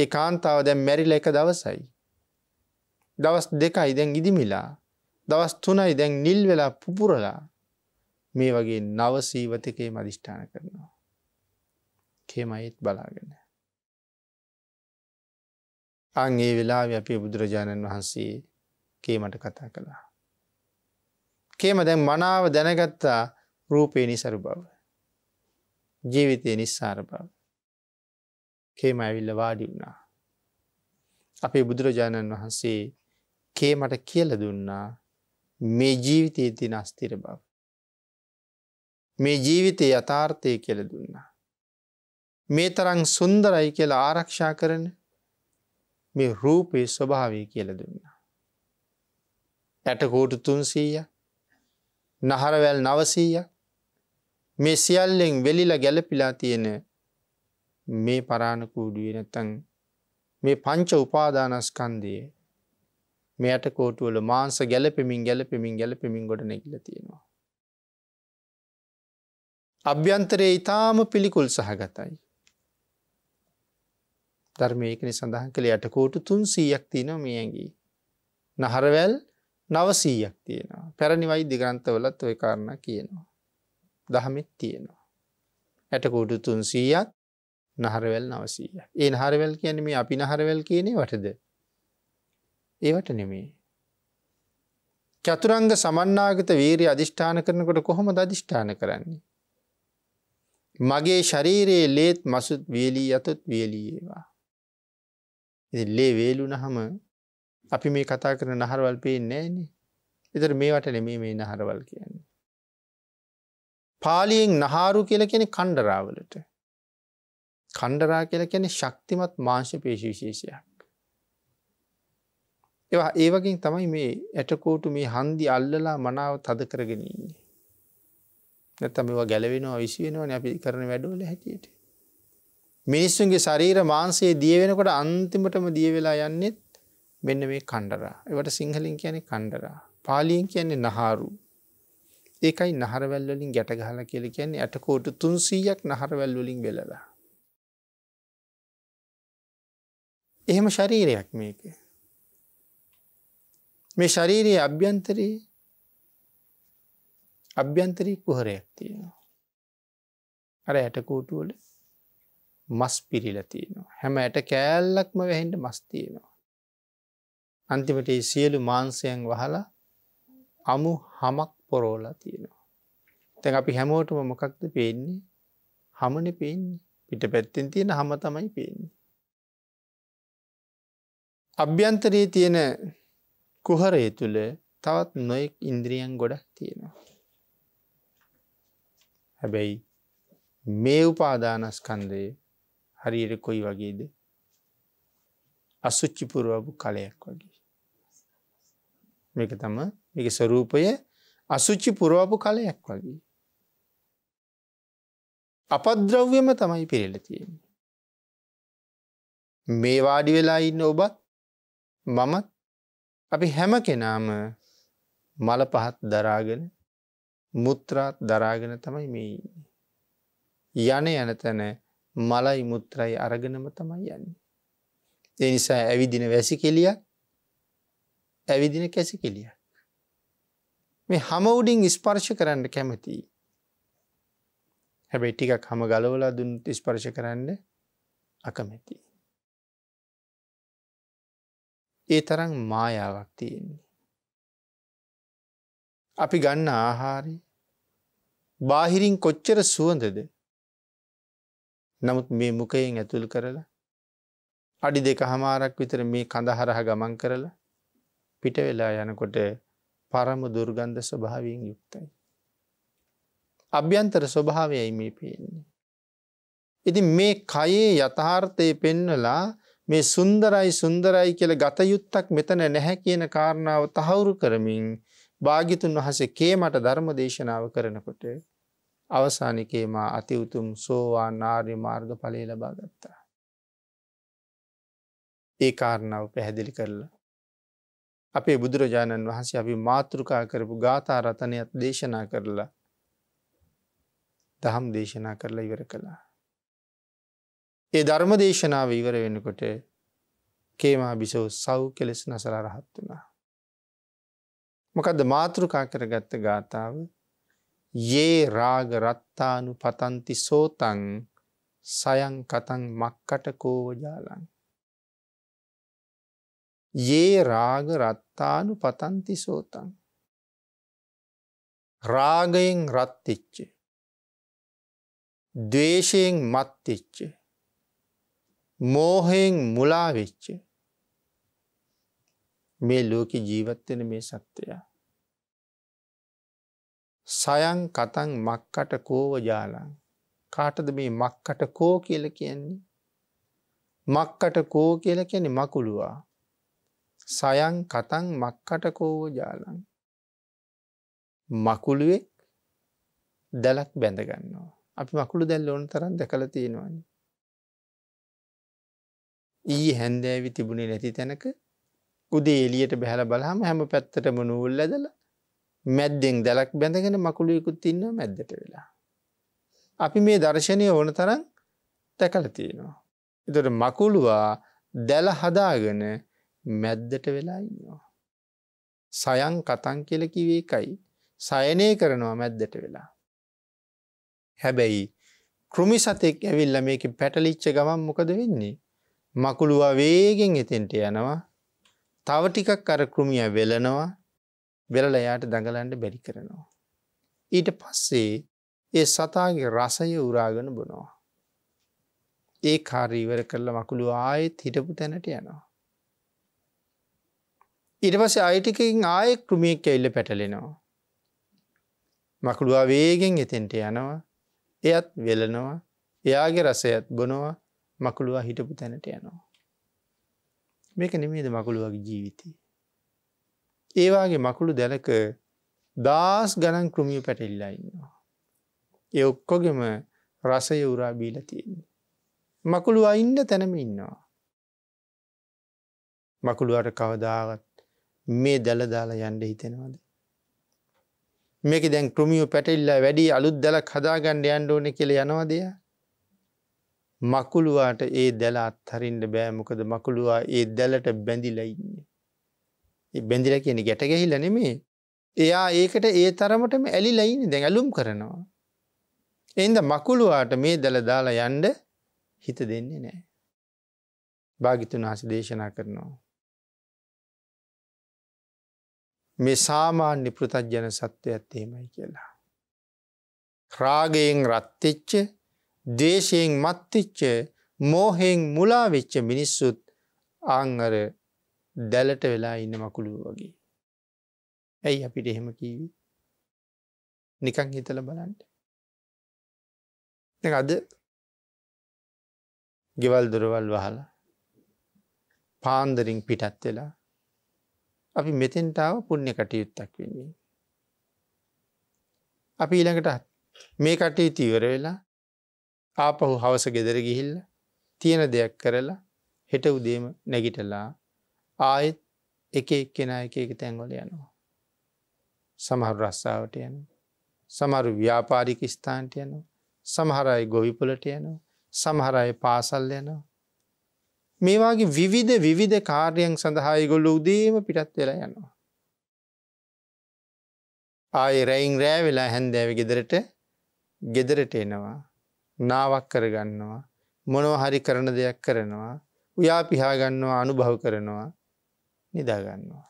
ඒ කාන්තාව දැන් මැරිල එක දවසයි. දවස් දෙකයි දැන් ඉදිමිලා දවස් තුනයි දැන් නිල් වෙලා පුපුරලා මේ වගේ නවසීවතකේ මධිෂ්ඨාන කරනවා. කෙමයිත් බලාගෙන. අං ඒ වෙලා අපේ බුදුරජාණන් වහන්සේ කේමට කතා කළා. කේම දැන් මනාව දැනගත්තා රූපේ නිසරු බව. ජීවිතය නිස්සාර බව. කේම ඇවිල්ල වාඩි වුණා. අපේ බුදුරජාණන් වහන්සේ කේමට කියල දුන්නා මේ ජීවිතයේ තින අස්තිර බව. මේ ජීවිතය යථාර්ථය කියල දුන්නා. මේ තරං සුන්දරයි කියලා ආරක්ෂා කරන මේ රූපයේ ස්වභාවය කියල දුන්නා. ඇටකෝටු තුන්සීයක් නහරවැල් නවසීය මේ සියල්ලෙන් වෙලිලා ගැලපිලා තියෙන මේ පරාණකූඩුවේ නැතන් මේ පංච උපාදානස්කන්දයේ මෙයට කෝටුවල මාංස ගැලපෙමින් ගැලපෙමින් ගැලපෙමින් ගොඩ නැගිල තියෙනවා. අභ්‍යන්තරයේ ඉතාම පිළිකුල් සහගතයි. ධර්මයකන සඳහන් කළ යට කෝටු තුන් සීයක් තින මේ ඇගේ. නහරවැල් නවසීයක් තියෙනවා පැරණි වෛද්‍ය ග්‍රන්ථවලත් ඔය කාරණ කියනවා. දහමෙත් තියෙනවා. ඇටකෝඩු තුන් සීයත් නහරවැල් නවසීය. ඒ හරවැල් කියන මේ අපි නහරවැල් කියනේ වටද. ඒවට නෙමේ. චතුරංග සමන්නාගත වීරී අධිෂ්ඨාන කරනකොට කොහොම අධිෂ්ඨාන කරන්නේ. මගේ ශරීරයේ ලේත් මසුත් වියලී යතුත් වියලීවා. ලේ වේලුනහම අපි මේ කතා කරන නහරවල් පේන්නේ න එතර මේවට නෙමේ මේ නහරවල් කියන්නේ. පාලියෙන් නහාරු කියල කෙනෙ කණ්ඩරාවලට. කණ්ඩරා කියල කෙනෙ ශක්තිමත් මාංශපේශ විශේෂයක්. ඒවා ඒවගින් තමයි මේ ඇටකෝටු මේ හන්දි අල්ලලා මනාව තද කරගෙනන්නේ. නැතම ඒවා ගැලවෙනවා විසි වෙනවා අපි කරන වැඩෝල හැටියට. මිනිස්සුන්ගේ ශරීර මාන්සේ දියවෙනකොට අන්තිමටම දියවෙලා යන්නෙත් මෙන්න මේ කණ්ඩරා එවට සිංහලින් කියන්නේ කණ්ඩරා පාලියෙන් කියන්නේ නහාරු ඒකයි නහරවැල්වලින් ගැටගහල කියල කියන්නේ ඇටකෝට තුන්සීයක් නහරවැල්වලින් වෙලලා එහෙම ශරීරයක් මේක මේ ශරීරයේ අභ්‍යන්තරී අභ්‍යන්තරී කුහරයක් තියෙනවා අර ඇටකෝටුවල මස් පිරිල තියෙනවා හැම ඇට කෑල්ලක්ම වැහෙන්ට මස් තියෙනවා අන්තිමට සියලු මාන්සයන් වහලා අමු හමක් පොරෝලා තියෙනවා. තැන් අපි හැමෝටම මොකක්ද පේන්නේ හමන පේන්නේ පිට පැත්තෙන් තියෙන හම තමයි පේන්නේ. අභ්‍යන්තරයේ තියෙන කුහරය තුළ තවත් නොයෙක් ඉන්ද්‍රියන් ගොඩක් තියෙනවා. හැබැයි මේ උපාදානස්කන්දය හරියට කොයි වගේද අසුච්චිපුරුවපු කලයක් වගේ. මේක තම එක ස්වරූපය අසුච්චි පුරවාපු කලයක් වගේ. අපද්‍රව්‍යම තමයි පිරිල තියෙන්නේ. මේ වාඩි වෙලා ඉන්න ඔබත් මමත් අපි හැම කෙනාම මල පහත් දරාගෙන මුත්‍රාත් දරාගෙන තමයි මේ යන යන තැන මලයි මුත්‍රයි අරගෙනම තමයි යන්නේ. එනිසා ඇවිදින වැසි කෙලියක් ඇවිදින කැසි කෙලිය. මේ හම උඩින් ස්පර්ශ කරන්න කැමතියි. හැබැයි ටිකක් හම ගලවලා දුන්ත ස්පර්ශ කරන්න අකමැති. ඒ තරම් මායාවක් තියෙන්නේ. අපි ගන්න ආහාරි බාහිරින් කොච්චර සුවඳද නමුත් මේ මුකයෙන් ඇතුල් කරලා අඩි දෙක හමාරක් විතර මේ කඳ හරහ ගමන් කරලා පිට වෙලා යනකොට පරම දුර්ගන්ධ ස්වභාවයෙන් යුක්තයි. අභ්‍යන්තර ස්වභාවයයි මේ පේන්නේ. ඉති මේ කයේ යථාර්ථය පෙන්නලා මේ සුන්දරයි සුන්දරයි කියල ගතයුත්තක් මෙතන නැහැ කියන කාරණාව තහවුරු කරමින් භාගිතුන් වහසේ කේමට ධර්ම දේශනාව කරනකොට අවසානිකේමා අතිවුතුම් සෝවා නාර්ය මාර්ග පලේ ලබාගත්තා. ඒ කාරණාව පැහැදිලි කරලා අපේ බුදුරජාණන් වහන්සේ අපි මාතෘකා කරපු ගාථා රතනයත් දේශනා කරලා දහම් දේශනා කරලා ඉවර කළා. ඒ ධර්ම දේශනාව ඉවර වෙනකොට කේමා බිසෝ සව් කෙලෙස් නසර රහත් වනා. මොකදද මාතෘකා කරගත්ත ගාථාව ඒ රාග රත්තානු පතන්ති සෝතන් සයන් කතන් මක්කට කෝවජාලන්. ඒ රාග රත්තානු පතන්ති සෝතන්. රාගයෙන් රත්තිච්ච. දවේශයෙන් මත්තිච්ච. මෝහයෙන් මුලාවෙච්ච. මේ ලෝක ජීවත්වෙන මේ සත්‍යයා. සයන් කතන් මක්කට කෝව ජාලන් කාටද මේ මක්කට කෝ කියල කියන්නේ. මක්කට කෝ කියල කියැනෙ මකුළුවා සයන් කතන් මක්කට කෝව ජාලන්. මකුළුවෙක් දැලක් බැඳගන්නවා. අපි මකුළු දැල්ල ඕන තරන් දැකළ තියෙනවානි. ඊ හැන්දෑවි තිබුණේ නැති තැනක උදේ එලියට බැහල බලහම හැම පැත්තටම නූල් ඇදල මැද්දෙන් දැලක් බැඳගෙන මකුළුවෙකුත් ඉන්න මැද්දට වෙලා. අපි මේ දර්ශනය ඕන තරන් තැකල තියෙනවා. එතට මකුළුවා දැල හදාගෙන මැද්දට වෙලා ඉන්නවා. සයන් කතන් කියලකිවේ එකයි සයනය කරනවා මැද්දට වෙලා. හැබැයි කෘමි සතෙක් ඇවිල්ල මේක පැටලිච්ච ගමන් මොකද වෙන්නේ. මකුළුවා වේගෙන් එතෙන්ට යනවා තව ටිකක් අර කෘමිය වෙලනවා වෙලල එයාට දඟලන්ට බැරි කරනවා. ඊට පස්සේ ඒ සතාගේ රසය උරාගෙන බොනවා. ඒ කාරීවර කරල මකුළු ආයෙත් හිටපු තැනට යනවා. ඉට පස අයිටිකින් ආයෙක් ක්‍රමියෙක් ඇල්ල පැටලෙනවා. මකුළුවා වේගෙන් එතෙන්ට යනවා එයත් වෙලනවා එයාගේ රසයත් බොනවා මකුළුවා හිටපු තැනට යනවා. මේක නෙමේද මකුළුවගේ ජීවිතය. ඒවාගේ මකුළු දැලක දස් ගණන් ක්‍රමිය පැටල්ලා ඉන්නවා. එ ඔක්කොගෙම රසය උරා බීල තියෙන්නේ. මකුළු අයින්න තැනම ඉන්නවා. මකුළුවට කවදාවත් මේ දැල දාලා යන්ඩ හිතෙනවාද. මේක දැන් ක්‍රමියෝ පැටල්ලා වැඩි අලුත් දැලක් හදාගණ්ඩ යන්ඩ ඕන කෙළ යනවාදය. මකුළුවාට ඒ දැල අත්හරින්ට බෑමොකද මකුළුවා ඒ දැලට බැඳිලා ඉන්න. බැඳිල කියන ගැටගැහිල නෙමේ. එයා ඒකට ඒ තරමටම ඇලි ලයිනි දැ ඇලුම් කරනවා. එන්ද මකුළුවාට මේ දැල දාලා යන්ඩ හිත දෙන්නේ නෑ. භාගිතුන් හස දේශනා කරනවා. මේ සාමාන්‍ය පෘතජ්ජන සත්වය ඇත්තේමයි කියලා. රාගයෙන් රත්තිච්ච දේශයෙන් මත්තිච්ච මෝහෙෙන් මුලාවෙච්ච මිනිස්සුත් අංහර දැලට වෙලා ඉන්න මකුළු වගේ. ඇයි අපිට එහෙම කීවී. නිකං හිතල බලන්ට. අද ගෙවල් දොරවල් වහලා පාන්දරින් පිටත් වෙලා අපි මෙතෙන්ටාව පුුණ්‍ය කටයුත්තක් වෙන්නේ. අපි ඊළඟටත් මේ කටේ තීවර වෙලා ආපහු හවස ගෙදර ගිහිල්ල තියෙන දෙයක් කරලා හෙට උදේම නැගිටලා ආයෙත් එක එක්කෙන එක එක තැන්වල යනවා. සමහරු රස්සාාවට යන සමරු ව්‍යාපාරික ස්ථාන්ට යනවා සමහරයි ගොවිපොලට යනවා සමහරයි පාසල් යනවා මේවාගේ විවිධ විවිධ කාර්යයන් සඳහායගොල්ල උදේම පිටත් වෙලා යනවා. ආය රැයින් රෑ වෙලා හැන්දෑව ගෙදරට ගෙදරට එනවා නාවක් කරගන්නවා මොනව හරි කරන දෙයක් කරනවා උයා පිහාගන්නවා අනුභව කරනවා නිදාගන්නවා.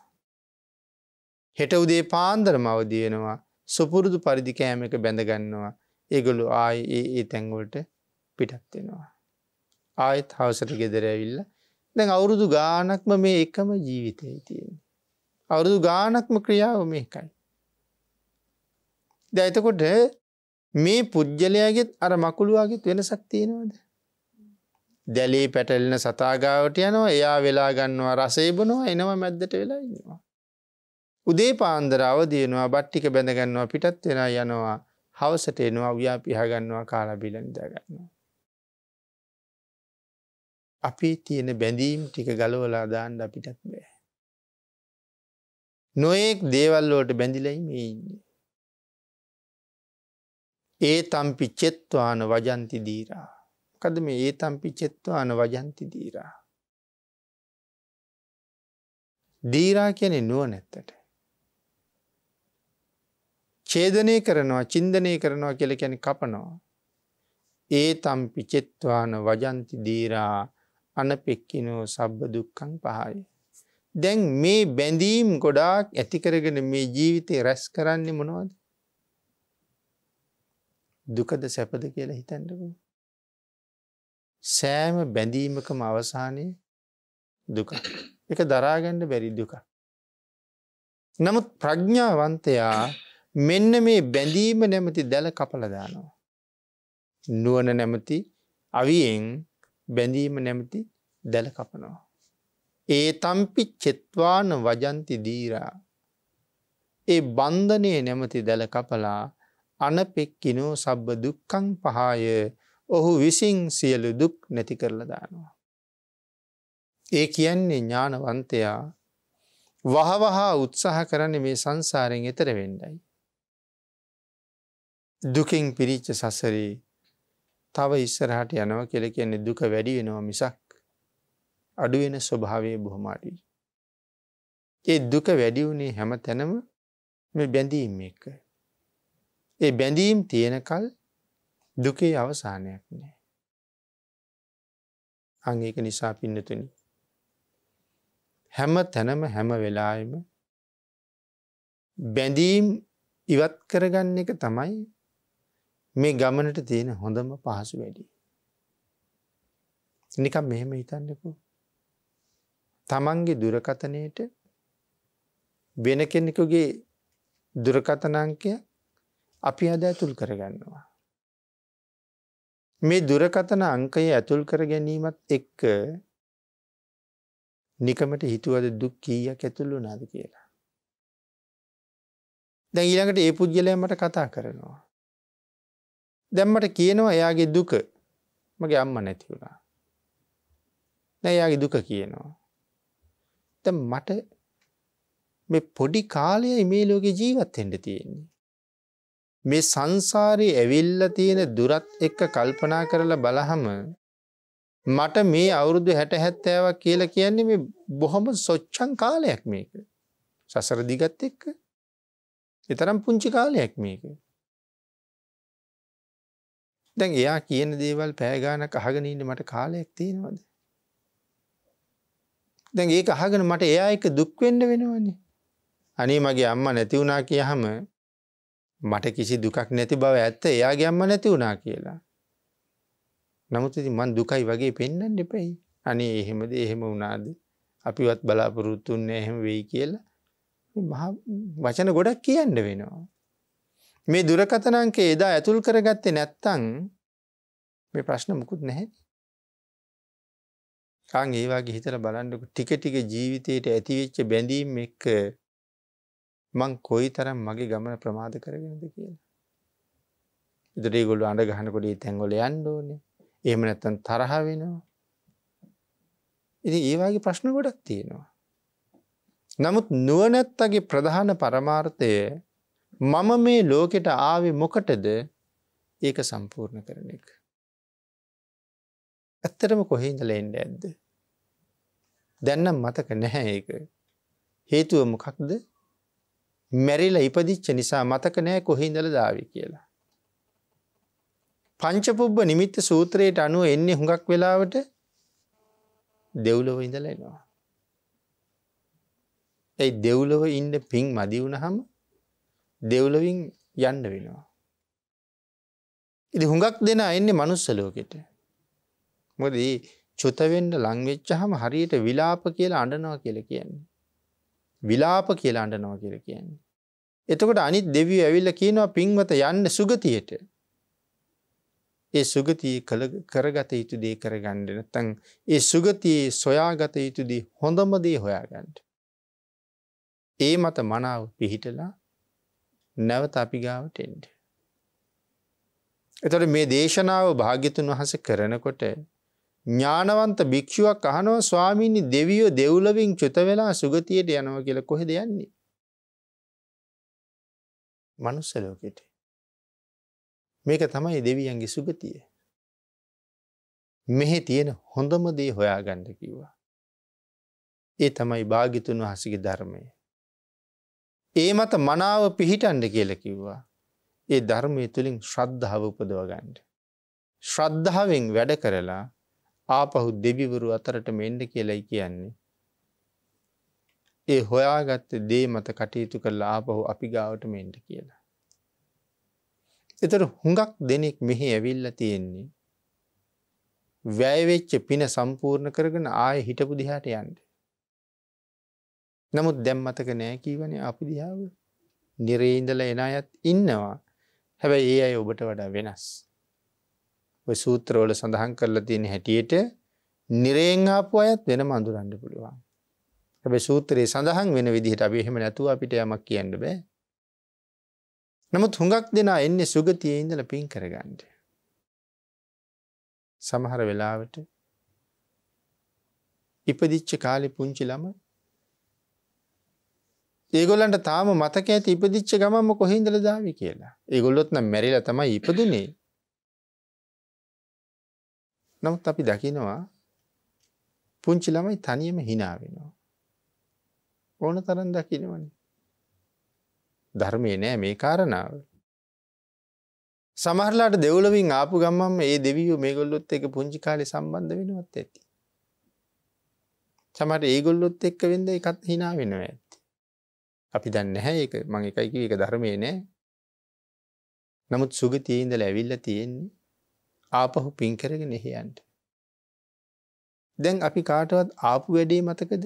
හෙට උදේ පාන්දර මවදියනවා සුපුරුදු පරිදිකෑමක බැඳගන්නවා ඒගොලු ආය ඒ තැංගොලට පිටත්වෙනවා. ආයෙත් හවසට ගෙදර ඇවිල්ල දැන් අවුරුදු ගානක්ම මේ එකම ජීවිතය තියෙන. අවුරුදු ගානක්ම ක්‍රියාව මේකයි. දැතකොට මේ පුද්ගලයාගෙත් අර මකුළුවාගෙත් වෙනසක් තියෙනවද. දැලේ පැටලෙන සතාගාවට යනවා එයා වෙලා ගන්නවා රසේබනවා එනවා මැද්දට වෙලා ඉන්නවා. උදේ පාන්දරාව දයනවා බට්ටික බැඳගන්නවා පිටත් වෙන යනවා හවසට එනවා ව්‍යාපිහගන්නවා කාලා බිලනිදාගන්නවා. අපේ තියෙන බැඳීම් ටික ගලවලා දාන්න අපිටත් බෑ. නොයෙක් දේවල්ලෝට බැඳිලයි මේ ඉන්නේ. ඒ තම්පි චෙත්වාන වජන්ති දීරා. කද මේ ඒ තම්පි චෙත්වාන වජන්ති දීරා. දීරා කෙනෙ නුව නැත්තට. චේදනය කරනවා චින්දනය කරනවා කෙල කැන කපනවා. ඒ තම්පි චෙත්වාන වජන්ති දීරා අන පෙක්කිනෝ සබ්බ දුක්කං පහයි. දැන් මේ බැඳීම් ගොඩාක් ඇතිකරගෙන මේ ජීවිතය රැස් කරන්නේ මොනවද. දුකද සැපද කියලා හිතැන්ටකු. සෑම බැඳීමකම අවසානයේ දුක එක දරාගණ්ඩ බැරි දුක. නමුත් ප්‍රඥාවන්තයා මෙන්න මේ බැඳීම නැමති දැල කපලදානවා. නුවන නැමති අවියෙන් බැඳීම නැමති දැල කපනවා. ඒ තම්පි චෙත්වාන වජන්ති දීරා. ඒ බන්ධනය නැමති දැල කපලා අනපෙක්කිනෝ සබ්බ දුක්කං පහාය ඔහු විසින් සියලු දුක් නැති කරලදානවා. ඒ කියන්නේ ඥානවන්තයා වහවහා උත්සාහ කරන්න මේ සංසාරෙන් එතර වෙන්ඩයි. දුකින් පිරිච්ච සසරී තව ඉස්සරහට යනව කෙල කියන්නේ දුක වැඩි වෙනවා මිසක් අඩුවෙන ස්වභාවය බොහොමාටී. ඒ දුක වැඩිවුණේ හැම තැනම මේ බැඳීම් එක. ඒ බැඳීම් තියෙනකල් දුකේ අවසානයක් නෑ. අංඒක නිසා පින්නතුනි. හැම තැනම හැම වෙලායම බැඳීම් ඉවත් කරගන්න එක තමයි මේ ගමනට තියෙන හොඳම පහසු වැඩි. නිකම් මෙහෙම හිතන්නකු. තමන්ගේ දුරකතනයට වෙන කෙනෙකුගේ දුරකතනංකය අපි අද ඇතුල් කරගන්නවා. මේ දුරකතන අංකය ඇතුල් කර ගැනීමත් එක්ක නිකමට හිතුවද දුක් කීයක් ඇතුල්ලු නාද කියලා. දැ ඊළඟට ඒ පුද්ගලය මට කතා කරනවා. දැම්මට කියනවා එයාගේ දුක මගේ අම්ම නැති වුණා. එයාගේ දුක කියනවා. ත මට මේ පොඩි කාලය මේ ලෝකෙ ජීවත් හෙන්ට තියෙන්නේ. මේ සංසාරය ඇවිල්ල තියෙන දුරත් එක්ක කල්පනා කරලා බලහම මට මේ අවුරුදු හැට හැත්තෑවක් කියලා කියන්නේ මේ බොහොම සොච්චන් කාලයක් මේක. සසර දිගත් එක්ක එතරම් පුංචි කාලයක් මේක. දැන් එයා කියන දේවල් පෑගානක් අහගෙනන්න මට කාලයක් තියෙනවද. දැන් ඒක අහගෙන මට එයා එක දුක්වෙන්ඩ වෙනවන්නේ. අනේ මගේ අම්ම නැති වුණා කියහම මට කිසි දුකක් නැති බව ඇත්ත එයාගේ අම්ම නැති වුණා කියලා. නමුත්ති මන් දුකයි වගේ පෙන්න්න එපැයි අනේ එහෙමද එහෙම වුණාද අපිවත් බලාපොරොත්තුන්න එහෙම වෙයි කියලා මහා වචන ගොඩක් කියන්න වෙනවා. මේ දුරකථන අංකේ එදා ඇතුල් කරගත්තේ නැත්තං මේ ප්‍රශ්න මුකුත් නැහැ. කාං ඒවාගේ හිතර බලන්ඩකු ටික ටික ජීවිතයට ඇතිවෙච්ච බැඳීම් එක්ක මං කොයි තරම් මගේ ගමන ප්‍රමාධ කරගෙනද කියලා. ඉදරේගොල්ු අඩ ගහනකොට තැන්ගොල යන්ඩෝන එහම නැත්තන් තරහ වෙනවා. ඉති ඒවාගේ ප්‍රශ්න ගොඩක් තියෙනවා. නමුත් නුවනැත්තගේ ප්‍රධාන පරමාර්ථය මම මේ ලෝකෙට ආවේ මොකටද ඒක සම්පූර්ණ කරන එක. ඇත්තටම කොහහිදල එන්ඩ ඇද්ද. දැන්නම් මතක නැහැ ඒක. හේතුව මොකක්ද මැරිල ඉපදිච්ච නිසා මතක නෑ කොහින්දල දාව කියලා. පංචපුබ්බ නිමිත්ත සූත්‍රයට අනුව එන්නේ හුඟක් වෙලාවට දෙව්ලොව ඉඳල එනවා. ඇයි දෙව්ලොව ඉන්ඩ පින් මදි වුණ හම දෙව්ලොවින් යන්න වෙනවා. ඉදි හුඟක් දෙෙන එන්නේ මනුස්සලෝකෙට. මොද චුතවෙන්ඩ ලංවෙච්ච හම හරියට විලාප කියලා අඩනවා කියල කියන්නේ. විලාප කියලා අඩනවා කියල කියන්නේ. එතකොට අනිත් දෙවී ඇවිල්ල කියනවා පින්වත යන්න සුගතියට. ඒ සුගතිය කරගත යුතු දේ කරගණ්ඩන තන් ඒ සුගතියේ සොයාගත යුතුදී හොඳමදේ හොයාගන්ට. ඒ මත මනාව පිහිටලා නැවත අපි ගාවට එන්ඩ. එතොට මේ දේශනාව භාග්‍යතුන් වහස කරනකොට ඥානවන්ත භික්‍ෂුවක් අහනෝ ස්වාමීණි දෙවියෝ දෙව්ලවින් චුත වෙලා සුගතියට යනව කියල කොහෙ දෙයන්නේ. මනුස්සලෝකෙට. මේක තමයි දෙවියන්ගේ සුගතිය. මෙහෙ තියෙන හොඳමදේ හොයා ගණ්ඩ කිව්වා. ඒ තමයි භාගිතුන් වහසගේ ධර්මය. ඒ මත මනාව පිහිටන්ඩ කියල කිව්වා. ඒ ධර්මය තුළින් ශ්‍රද්ධාව උපදවගන්ඩ. ශ්‍රද්ධාවෙන් වැඩ කරලා ආපහු දෙබිවරු අතරට මෙන්ඩ කියලයි කියන්නේ. ඒ හොයාගත්ත දේ මත කටයුතු කරලා ආපහු අපි ගාවට මෙන්ඩ කියලා. එතර හුඟක් දෙනෙක් මෙහි ඇවිල්ල තියෙන්නේ. වැෑවෙච්ච පින සම්පූර්ණ කරගෙන ආය හිටපු දිහාට යන්ට. නමුත් දැම් මතක නෑ කීවනේ අපි දිාව නිරේඉඳල එන අයත් ඉන්නවා හැබැයි ඒ අය ඔබට වඩා වෙනස්. සූත්‍රවල සඳහන් කරලා තියෙන හැටියට නිරේංආපු අයත් වෙන මඳුරන්න පුළුවන්. හැබැ සූත්‍රයේ සඳහන් වෙන විදිහට අබිහෙම නැතුව අපිට යමක් කියන්න බෑ. නමුත් හුඟක් දෙනා එන්නේ සුගතියේ ඉඳල පින් කරගන්නට. සමහර වෙලාවට ඉපදිච්ච කාලි පුංචි ළමයි ඒගොල්ලන්ට තාම මතක ඇති ඉපදිච්ච ගමම කොහින්දල දාවි කියලා. ඒගොල්ලොත් නම් මැරිලා තමයි ඉපදුනේ. නමුත් අපි දකිනවා පුංචි ළමයි තනියම hina වෙනවා. ඕන තරම් දකින්නවනේ. ධර්මයේ නෑ මේ කාරණාව. සමහරලාට දෙව්ලොවින් ආපු ගමම් ඒ දෙවියෝ මේගොල්ලොත් එක පුංචි කාලේ සම්බන්ධ වෙනවත් ඇති. සමහර ඒගොල්ලොත් එක්ක වෙන්ද එකත් hina වෙනවා. අපි දන්න හැ ඒ මං එකයිකි එක ධර්මය නෑ නමුත් සුගතියඉඳල ඇවිල්ල තියෙන්නේ ආපහු පින්කරග නෙහියන්ට. දැන් අපි කාටවත් ආපු වැඩේ මතකද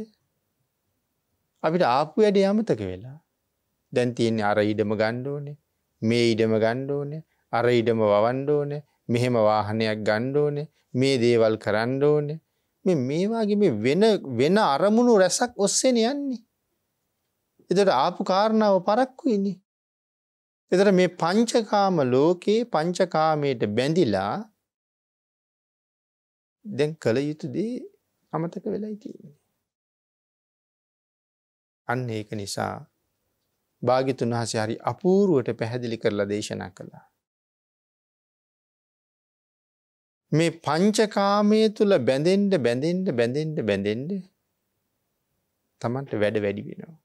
අපිට ආපු වැඩේ අමතක වෙලා දැන් තියෙන්නේ අර ඉඩම ගණ්ඩෝනේ මේ ඉඩම ගණ්ඩෝනේ අර ඉඩම වවන්ඩෝනේ මෙහෙම වාහනයක් ගණ්ඩෝනේ මේ දේවල් කරණ්ඩෝනේ මේ මේවාගේ වෙන වෙන අරමුණු රැසක් ඔස්සෙන යන්නේ එදට ආපු කාරණාව පරක්කු ඉන්නේ. එතට මේ පංචකාම ලෝකයේ පංචකාමයට බැඳිලා දැන් කළ යුතු දේ අමතක වෙලයි තියන්නේ. අන්න ඒක නිසා භාගිතුන් වහසේ හරි අපූරුවට පැහැදිලි කරලා දේශනා කළා. මේ පංචකාමය තුළ බැඳෙන්ඩ බැඳෙන්ඩ බැඳෙන්ඩ බැඳෙන්ඩ තමන්ට වැඩ වැඩි වෙනවා.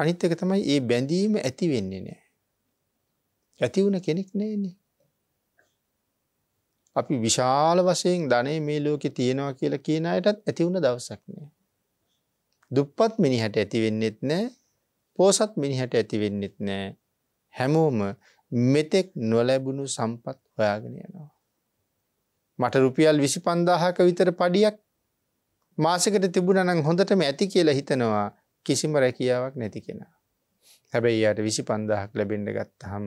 අනිත් එක තමයි ඒ බැඳීම ඇති වෙන්නේ නෑ. ඇති වුණ කෙනෙක් නෑනේ. අපි විශාල වශයෙන් ධනේ මේ ලෝකෙ තියෙනවා කියලා කියන අයටත් ඇති වුණ දවසක් නෑ. දුප්පත් මිනිහට ඇති වෙන්නෙත් නෑ. පෝසත් මිනිහට ඇති වෙන්නෙත් නෑ. හැමෝම මෙතෙක් නොලැබුණු සම්පත් හොයාගෙන යනවා. මට රුපියල් විසි පන්දාහක විතර පඩියක් මාසකට තිබුණනං හොඳටම ඇති කියලා හිතනවා කිසිම රැකියාවක් නැති කෙනා. හැබැයි යායට විසි පන්දාහක් ලැබෙන්ඩ ගත්තහම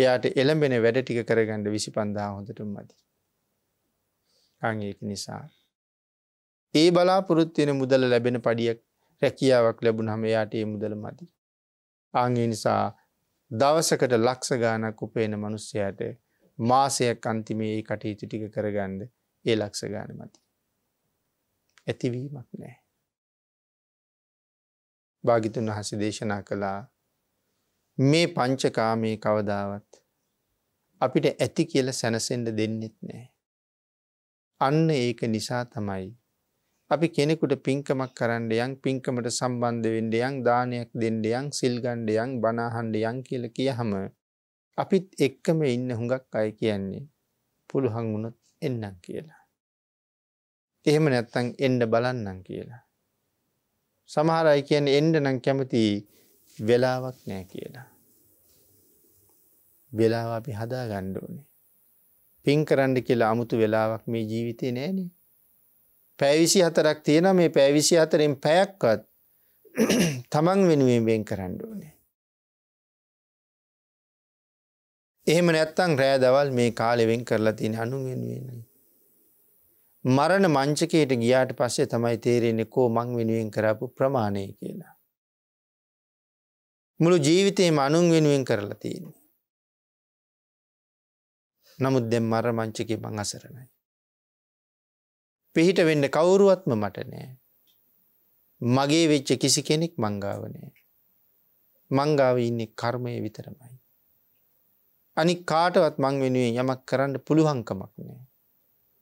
එයාට එළඹෙන වැඩ ටික කරගණඩ විසි පන්දා හොඳටම් මති. අංඒක නිසා. ඒ බලාපොරොත්තියෙන මුදල ලැබෙන පඩියක් රැකියාවක් ලැබුණ හම යාට ඒ මුදල මති. අංගේ නිසා දවසකට ලක්ෂ ගානක් උපේන මනුස්්‍යයට මාසයක් අන්තිමේ කටයුතු ටික කරගන්න ඒ ලක්ෂ ගාන මති. ඇතිවීමක් නෑ. භාගිතුන් වහසි දේශනා කළා මේ පංචකාමය කවදාවත් අපිට ඇති කියල සැනසෙන්ඩ දෙන්නෙත් නෑ. අන්න ඒක නිසා තමයි. අපි කෙනෙකුට පින්කමක් කරන්න යන් පින්කමට සම්බන්ධ වෙන්ඩ යන් දානයක් දෙන්ඩ යන් සිල්ගණ්ඩ යන් බනාහන්ඩ යන් කියල කිය හම අපිත් එක්කම ඉන්න හුඟක් අය කියන්නේ පුළුහං වුණොත් එන්නම් කියලා. එහෙම නැත්තං එන්ඩ බලන්නම් කියලා. සමහර අයි කියන්නේ එන්ඩ නම් කැමති වෙලාවක් නෑ කියලා. වෙලාව අපි හදා ගණ්ඩෝනේ. පින් කරන්න කියලා අමුතු වෙලාවක් මේ ජීවිතය නෑන. පැවිසි හතරක් තියෙන මේ පැවිසි හතරෙන් පැයක්වත් තමන් වෙනුවෙන් බෙන් කරන්න ඕනේ. එහෙම නැත්තං රෑ දවල් මේ කාලෙවෙන් කරලා තියෙන අනුන් වෙනුවෙනයි. මරණ මංචකයට ගියාට පස්සේ තමයි තේරෙන්නේ කෝ මං වෙනුවෙන් කරපු ප්‍රමාණය කියලා. මුළු ජීවිතයේ මනුන් වෙනුවෙන් කරලා තියන්නේ. නමුත් දෙම් මර මංචකේ මං අසරණයි. පිහිට වෙන්න කවුරුවත්ම මටනෑ. මගේ වෙච්ච කිසි කෙනෙක් මංගාවනෑ. මංගාව ඉන්නේ කර්මය විතරමයි. අනි කාටවත් මං වෙනුවෙන් යමක් කරන්න පුළුවන්කමක් නෑ.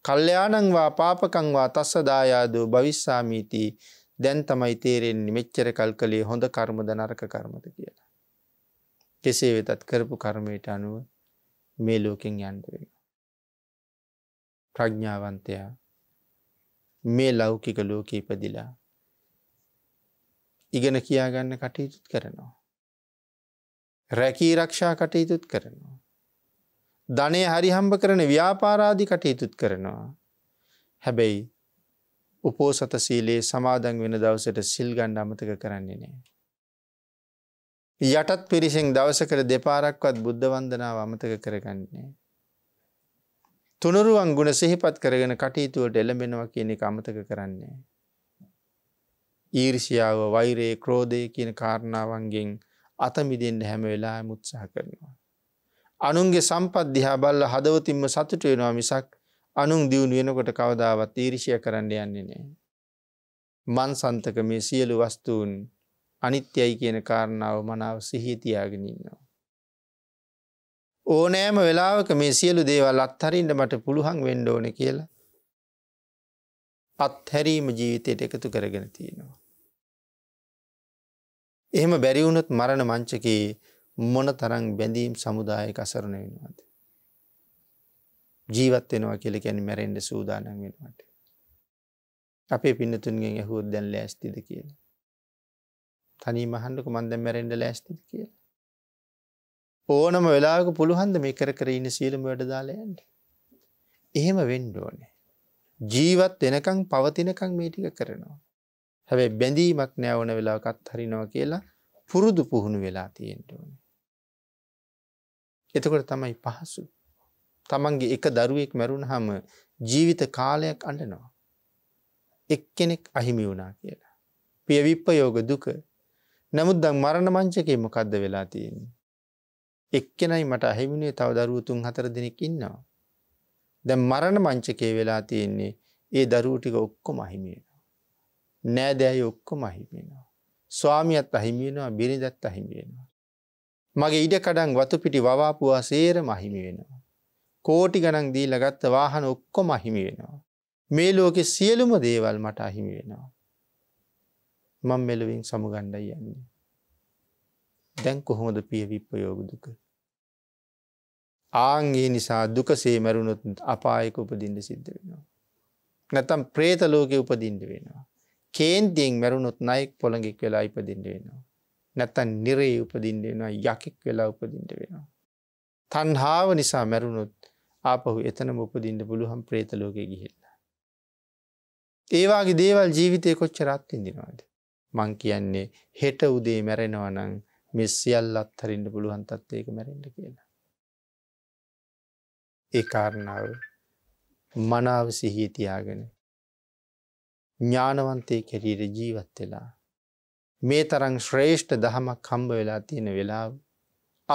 කල්්‍යයානංවා පාපකංවා තස්සදායාදූ භවිස්සාමීතිී දැන් තමයි තේරෙන්නේ මෙච්චර කල් කළේ හොඳ කර්මද නරක කර්මද කියලා. කෙසේ වෙතත් කරපු කර්මයට අනුව මේ ලෝකෙන් යන්ටවෙන. ප්‍රඥ්ඥාවන්තයා මේ ලෞකික ලෝක ඉපදිලා ඉගෙන කියාගන්න කටයුතුත් කරනවා. රැකී රක්ෂා කටයුතුත් කරනවා. ධනය හරි හම්බ කරන ව්‍යාපාරාධි කටයුතුත් කරනවා. හැබැයි උපෝසත සීලයේ සමාදන් වෙන දවසට සිල් ගණ්ඩ අමතක කරන්නේ නෑ. යටත් පිරිසිෙන් දවසකර දෙපාරක්වත් බුද්ධ වන්දනාව අමතක කරගන්නේ. තුනරුවන් ගුණ සිහිපත් කරගෙන කටයුතුවට එළඹෙනවා කියන එක අමතක කරන්නේ. ඊර්ෂියාව වෛරයේ ක්‍රෝධය කියන කාරණාවන්ගෙන් අතමිදෙන්ට හැම වෙලා මුත්සාහ කරනවා. අනුන්ගේ සම්පද්දිහා බල්ල හදවතින්ම සතුට වෙනවා මිසක් අනුන් දියුණු වෙනකොට කවදාවත් ඊරිෂය කරන්න යන්නේ නෑ. මන් සන්තක මේ සියලු වස්තුූන් අනිත්‍යයි කියන කාරණාව මනාව සිහිතියාගෙනන්නවා. ඕනෑම වෙලාවක මේ සියලු දේවල් අත්හරින්ට මට පුළුහන් වෙන්ඩ ඕන කියලා අත්හැරීම ජීවිතයට එකතු කරගෙන තියෙනවා. එහෙම බැරිවුණොත් මරණ මංචකයේ මොන තරං බැඳීම් සමුදාය අසරණ වෙනවාද. ජීවත් වෙනවා කෙලි ැන මැරෙන්ඩ සූදානන් වෙනවට. අපේ පින්නතුන්ගෙන් ඇහුත් දැන් ලෑස්තිද කියන. තනී මහන්ඩක මන්ද මැරෙන්ඩ ලෑස්තිද කිය. ඕනම වෙලාක පුළුහන්ද මේ කර කර ඉන්න සීලම වැඩදාලයන්ට. එහෙම වෙන්ඩෝනේ. ජීවත් වෙනකං පවතිනකං මේටික කරනවා. හැබැයි බැඳීමක් නෑවන වෙලාකත් හරිනවා කියලා පුරුදු පුහුණු වෙලා තියෙන්ට ඕනේ. එතකොට තමයි පහසු. තමන්ගේ එක දරුවෙක් මැරුණ හම ජීවිත කාලයක් අඩනවා. එක් කෙනෙක් අහිමි වුණා කියලා. පිය විප්පයෝග දුක නමුත් දං මරණ මංචකේ මොකක්ද වෙලා තියෙන්නේ. එක්කෙනයි මට අහිමිනේ තව දරුවතුන් හතර දෙනෙක් ඉන්නවා. දැ මරණ මංචකේ වෙලා තියෙන්නේ ඒ දරුවටික ඔක්කො මහිමියෙනවා. නෑදෑයි ඔක්කො මහිමිෙනවා. ස්වාමියත් අහිමියෙනවා බිරිදත් අහිමියෙනවා. මගේ ඉඩකඩන් වතුපිටි වවාපුවා සේර මහිමි වෙනවා. කෝටි ගණන් දී ලගත්ත වාහන ඔක්කො මහිමි වෙනවා. මේ ලෝකෙ සියලුම දේවල් මට අහිමි වෙනවා. මං මෙලොවින් සමුගණ්ඩයි යන්නේ. දැන් කොහොමද පිය විප්පයෝගදුක. ආංගේ නිසා දුකසේ මැරුණුත් අපායක උපදින්ට සිද්ධ වෙනවා. නැතම් ප්‍රේත ලෝකෙ උපදින්ට වෙනවා. කේන්තියෙන් මැරුණුත් නයික් පොළඟෙක් වෙලා ඉපදින්ට වෙනවා. නැතන් නිරේ උපදින්ට වෙනවා යකෙක් වෙලා උපදින්ට වෙනවා. තන්හාාව නිසා මැරුණොත් ආපහු එතන උපදින්ට පුළුහම් ප්‍රේතලෝක ගිහිල්ල. ඒවාගේ දේවල් ජීවිතය කොච්චරත් ඉඳිනවාද. මං කියන්නේ හෙට උදේ මැරෙනවනං මෙ සියල් අත්හරින්ට පුළුවන් තත්වයක මැරෙන්ට කියලා. ඒ කාරණාව මනාව සිහිතියාගෙන ඥානවන්තය කෙරීර ජීවත් වෙලා මේ තරං ශ්‍රේෂ්ඨ දහමක් කම්බ වෙලා තියෙන වෙලාව.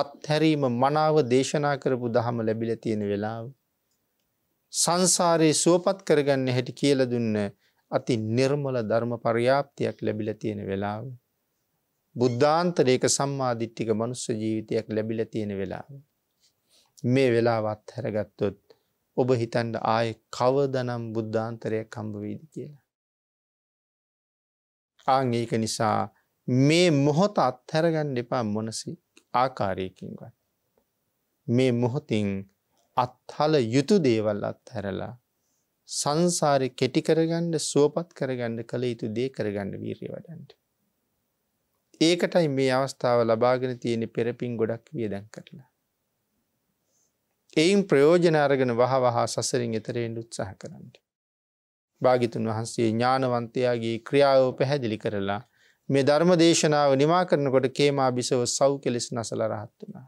අත්හැරීම මනාව දේශනා කරපු දහම ලැබිල තියෙන වෙලාව. සංසාරයේ සුවපත් කරගන්න හැටි කියල දුන්න අති නිර්මල ධර්ම පරියාප්තියක් ලැබිල තියෙන වෙලාව. බුද්ධාන්තරයක සම්මාධිට්ටික මනුස්ස ජීවිතයක් ලැබිල තියෙන වෙලාව. මේ වෙලාවත් හැරගත්තොත් ඔබ හිතන්ට ආය කවදනම් බුද්ධාන්තරයක් කම්භවීද කියලා. ආං ඒක නිසා මේ මොහොත අත්හැරගන්න එපා මොනසි ආකාරයකින්වත්. මේ මොහොතින් අත්හල යුතු දේවල් අත්හැරලා සංසාරය කෙටි කරගන්න සුවපත් කරගන්න කළ යුතු දේ කරගන්න වීරිය වඩන්ට. ඒකටයි මේ අවස්ථාව ලබාගෙන තියෙන පෙරපින් ගොඩක් වියදැන් කරලා. එයින් ප්‍රයෝජනාරගෙන වහ වහා සසරින් එතරෙන් උත්සාහ කරන්න. භාගිතුන් වහන්සේ ඥානවන්තයාගේ ක්‍රියාව පැහැදිලි කරලා මේ ධර්ම දේශනාව නිමා කරනකොට කේමා බිසව සව් කෙලෙස් නසල රහත් වනා.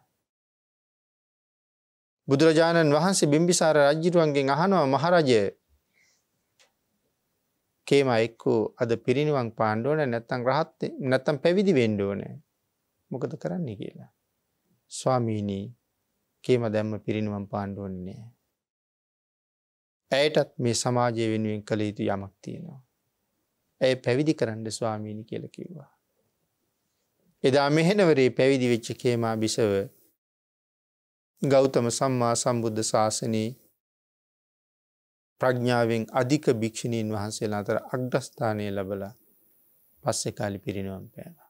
බුදුරජාණන් වහන්සේ බිම්බිසාර රජ්ජිරුවන්ගෙන් අහනවා මහරජය කේම එක්කෝ අද පිරිනිවන් පාණ්ඩුවන නැත්තං රහත් නැත්තම් පැවිදි වෙන්ඩුවනෑ මොකද කරන්නේ කියලා. ස්වාමීණී කේම දැම්ම පිරිනිවන් පාණ්ඩුවන්නේ නෑ. ඇයටත් මේ සමාජය වෙනුවෙන් කළ යුතු යමක් තියෙනවා. ඇය පැවිදි කරන්න ස්වාමීණි කියලකිව්වා. එදා මෙහෙනවරේ පැවිදි වෙච්ච කේමා බිසව ගෞතම සම්මා සම්බුද්ධ ශාසනයේ ප්‍රඥාවෙන් අධික භික්‍ෂණීන් වහන්සේලා අතර අග්‍රස්ථානය ලබල පස්සෙ කාලි පිරිනවම් පෑවා.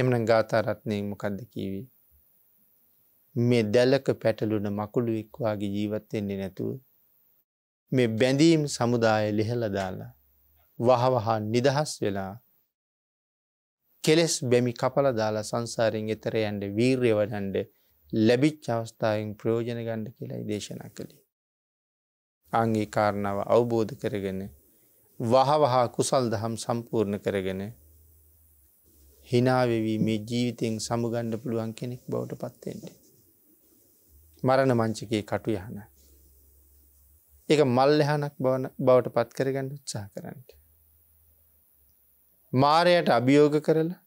එමන ගාතාරත්නයෙන් මොකක්ද කීවී. මේ දැලක පැටලුන මකුළු එක්වාගේ ජීවත්වෙන්නේ නැතුව මේ බැඳීම් සමුදාය ලිහලදාලා. වහවහා නිදහස් වෙලා කෙලෙස් බැමි කපල දාලා සංසාරෙන් එතර යන්ඩ වීර්ය වඩන්ඩ ලැබිච් අවස්ථාවෙන් ප්‍රයෝජන ගණ්ඩ කියලයි දේශනා කළේ. අංගේ කාරණාව අවබෝධ කරගෙන වහවහා කුසල් දහම් සම්පූර්ණ කරගෙන හිනාවෙවී මේ ජීවිතයෙන් සමුගණ්ඩ පුළුවන් කෙනෙක් බවට පත්තෙන්ට. මරණ මංචකයේ කටු යහනයි. එක මල්ලහනක් බවට පත් කරගන්න උත්සාහ කරන්න. මාරයට අභියෝග කරලා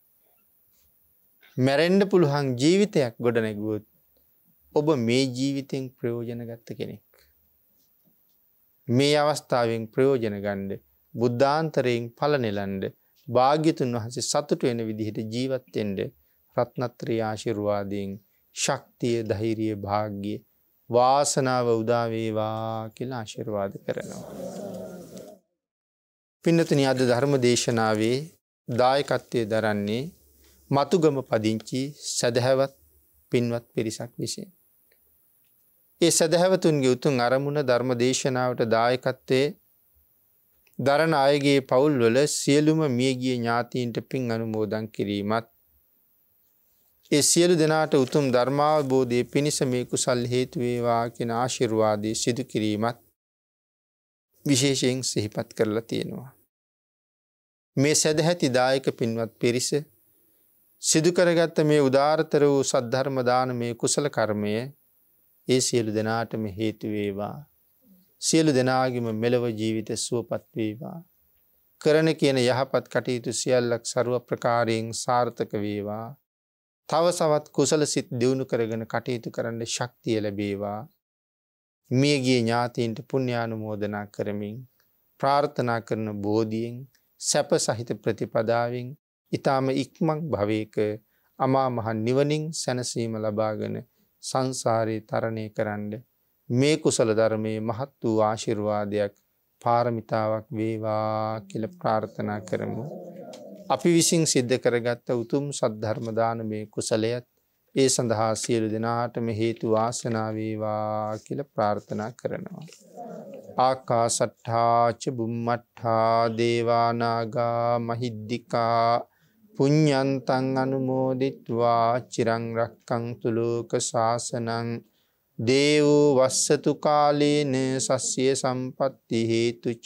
මැරෙන්ඩ පුළුවන් ජීවිතයක් ගොඩ නැගුවොත් ඔබ මේ ජීවිතයෙන් ප්‍රයෝජන ගත්ත කෙනෙක්. මේ අවස්ථාවෙන් ප්‍රයෝජන ගණ්ඩ බුද්ධාන්තරයෙන් පලනෙලන්ඩ භාග්‍යතුන් වහසේ සතුට වෙන විදිහට ජීවත්තෙන්ට රත්නත්‍රී ආශිරුවාදයෙන් ශක්තිය දහිරිය භාග්‍යය වාසනාව උදාවේවා කියලා ආශිර්වාද කරනවා. පින්නතන අද ධර්ම දේශනාවේ දායකත්වය දරන්නේ මතුගම පදිංචි සැදැහැවත් පින්වත් පිරිසක් විසින්. ඒ සැදැහැවතුන්ගේ උතුන් අරමුණ ධර්ම දේශනාවට දායකත්තේ දරණ අයගේ පවුල්වල සියලුම මියගිය ඥාතීන්ට පින් අනුමෝදන් කිරීමත් ඒ සියලු දෙනාට උතුම් ධර්මාවබෝධය පිණිස මේ කුසල් හේතුවේවා කෙන ආශිර්වාදී සිදු කිරීමත් විශේෂයෙන් සිහිපත් කරලා තියෙනවා. මේ සැදැහැති දායක පින්වත් පිරිස සිදුකරගත්ත මේ උදාර්තර වූ සද්ධර්මදාන මේ කුසල කර්මය ඒ සියලු දෙනාටම හේතුවේවා. සියලු දෙනාගිම මෙලව ජීවිත සුවපත්වේවා. කරන කියන යහපත් කටයුතු සියල්ලක් සරුව ප්‍රකාරයෙන් සාර්ථක වේවා තව සවත් කුසල සිත් දියුණු කරගෙන කටයුතු කරන්න ශක්තිය ලැබේවා මියගිය ඥාතීන්ට පුුණ්‍යානුමෝදනා කරමින් ප්‍රාර්ථනා කරන බෝධියෙන් සැප සහිත ප්‍රතිපදාවෙන් ඉතාම ඉක්මක් භවයක අමා මහන් නිවනින් සැනසීම ලබාගෙන සංසාරය තරණය කරන්න මේ කුසල ධර්මයේ මහත් වූ ආශිර්වාදයක් පාරමිතාවක් වේවා කියල ප්‍රාර්ථනා කරමු. අපි විසින් සිද්ධ කරගත්ත උතුම් සද්ධර්මදාන මේ කුසලයත් ඒ සඳහා සියලු දෙනාටම හේතු වාසනාවේවා කියල ප්‍රාර්ථනා කරනවා. ආකා සට්ඨාච බුම්මට්හා දේවානාගා මහිද්දිකා පුඤ්ඥන්තන් අනුමෝදිත්වා චිරංරක්කං තුළෝක ශාසනං දේවූ වස්සතු කාලේන සස්්‍යය සම්පත්ති හේතුච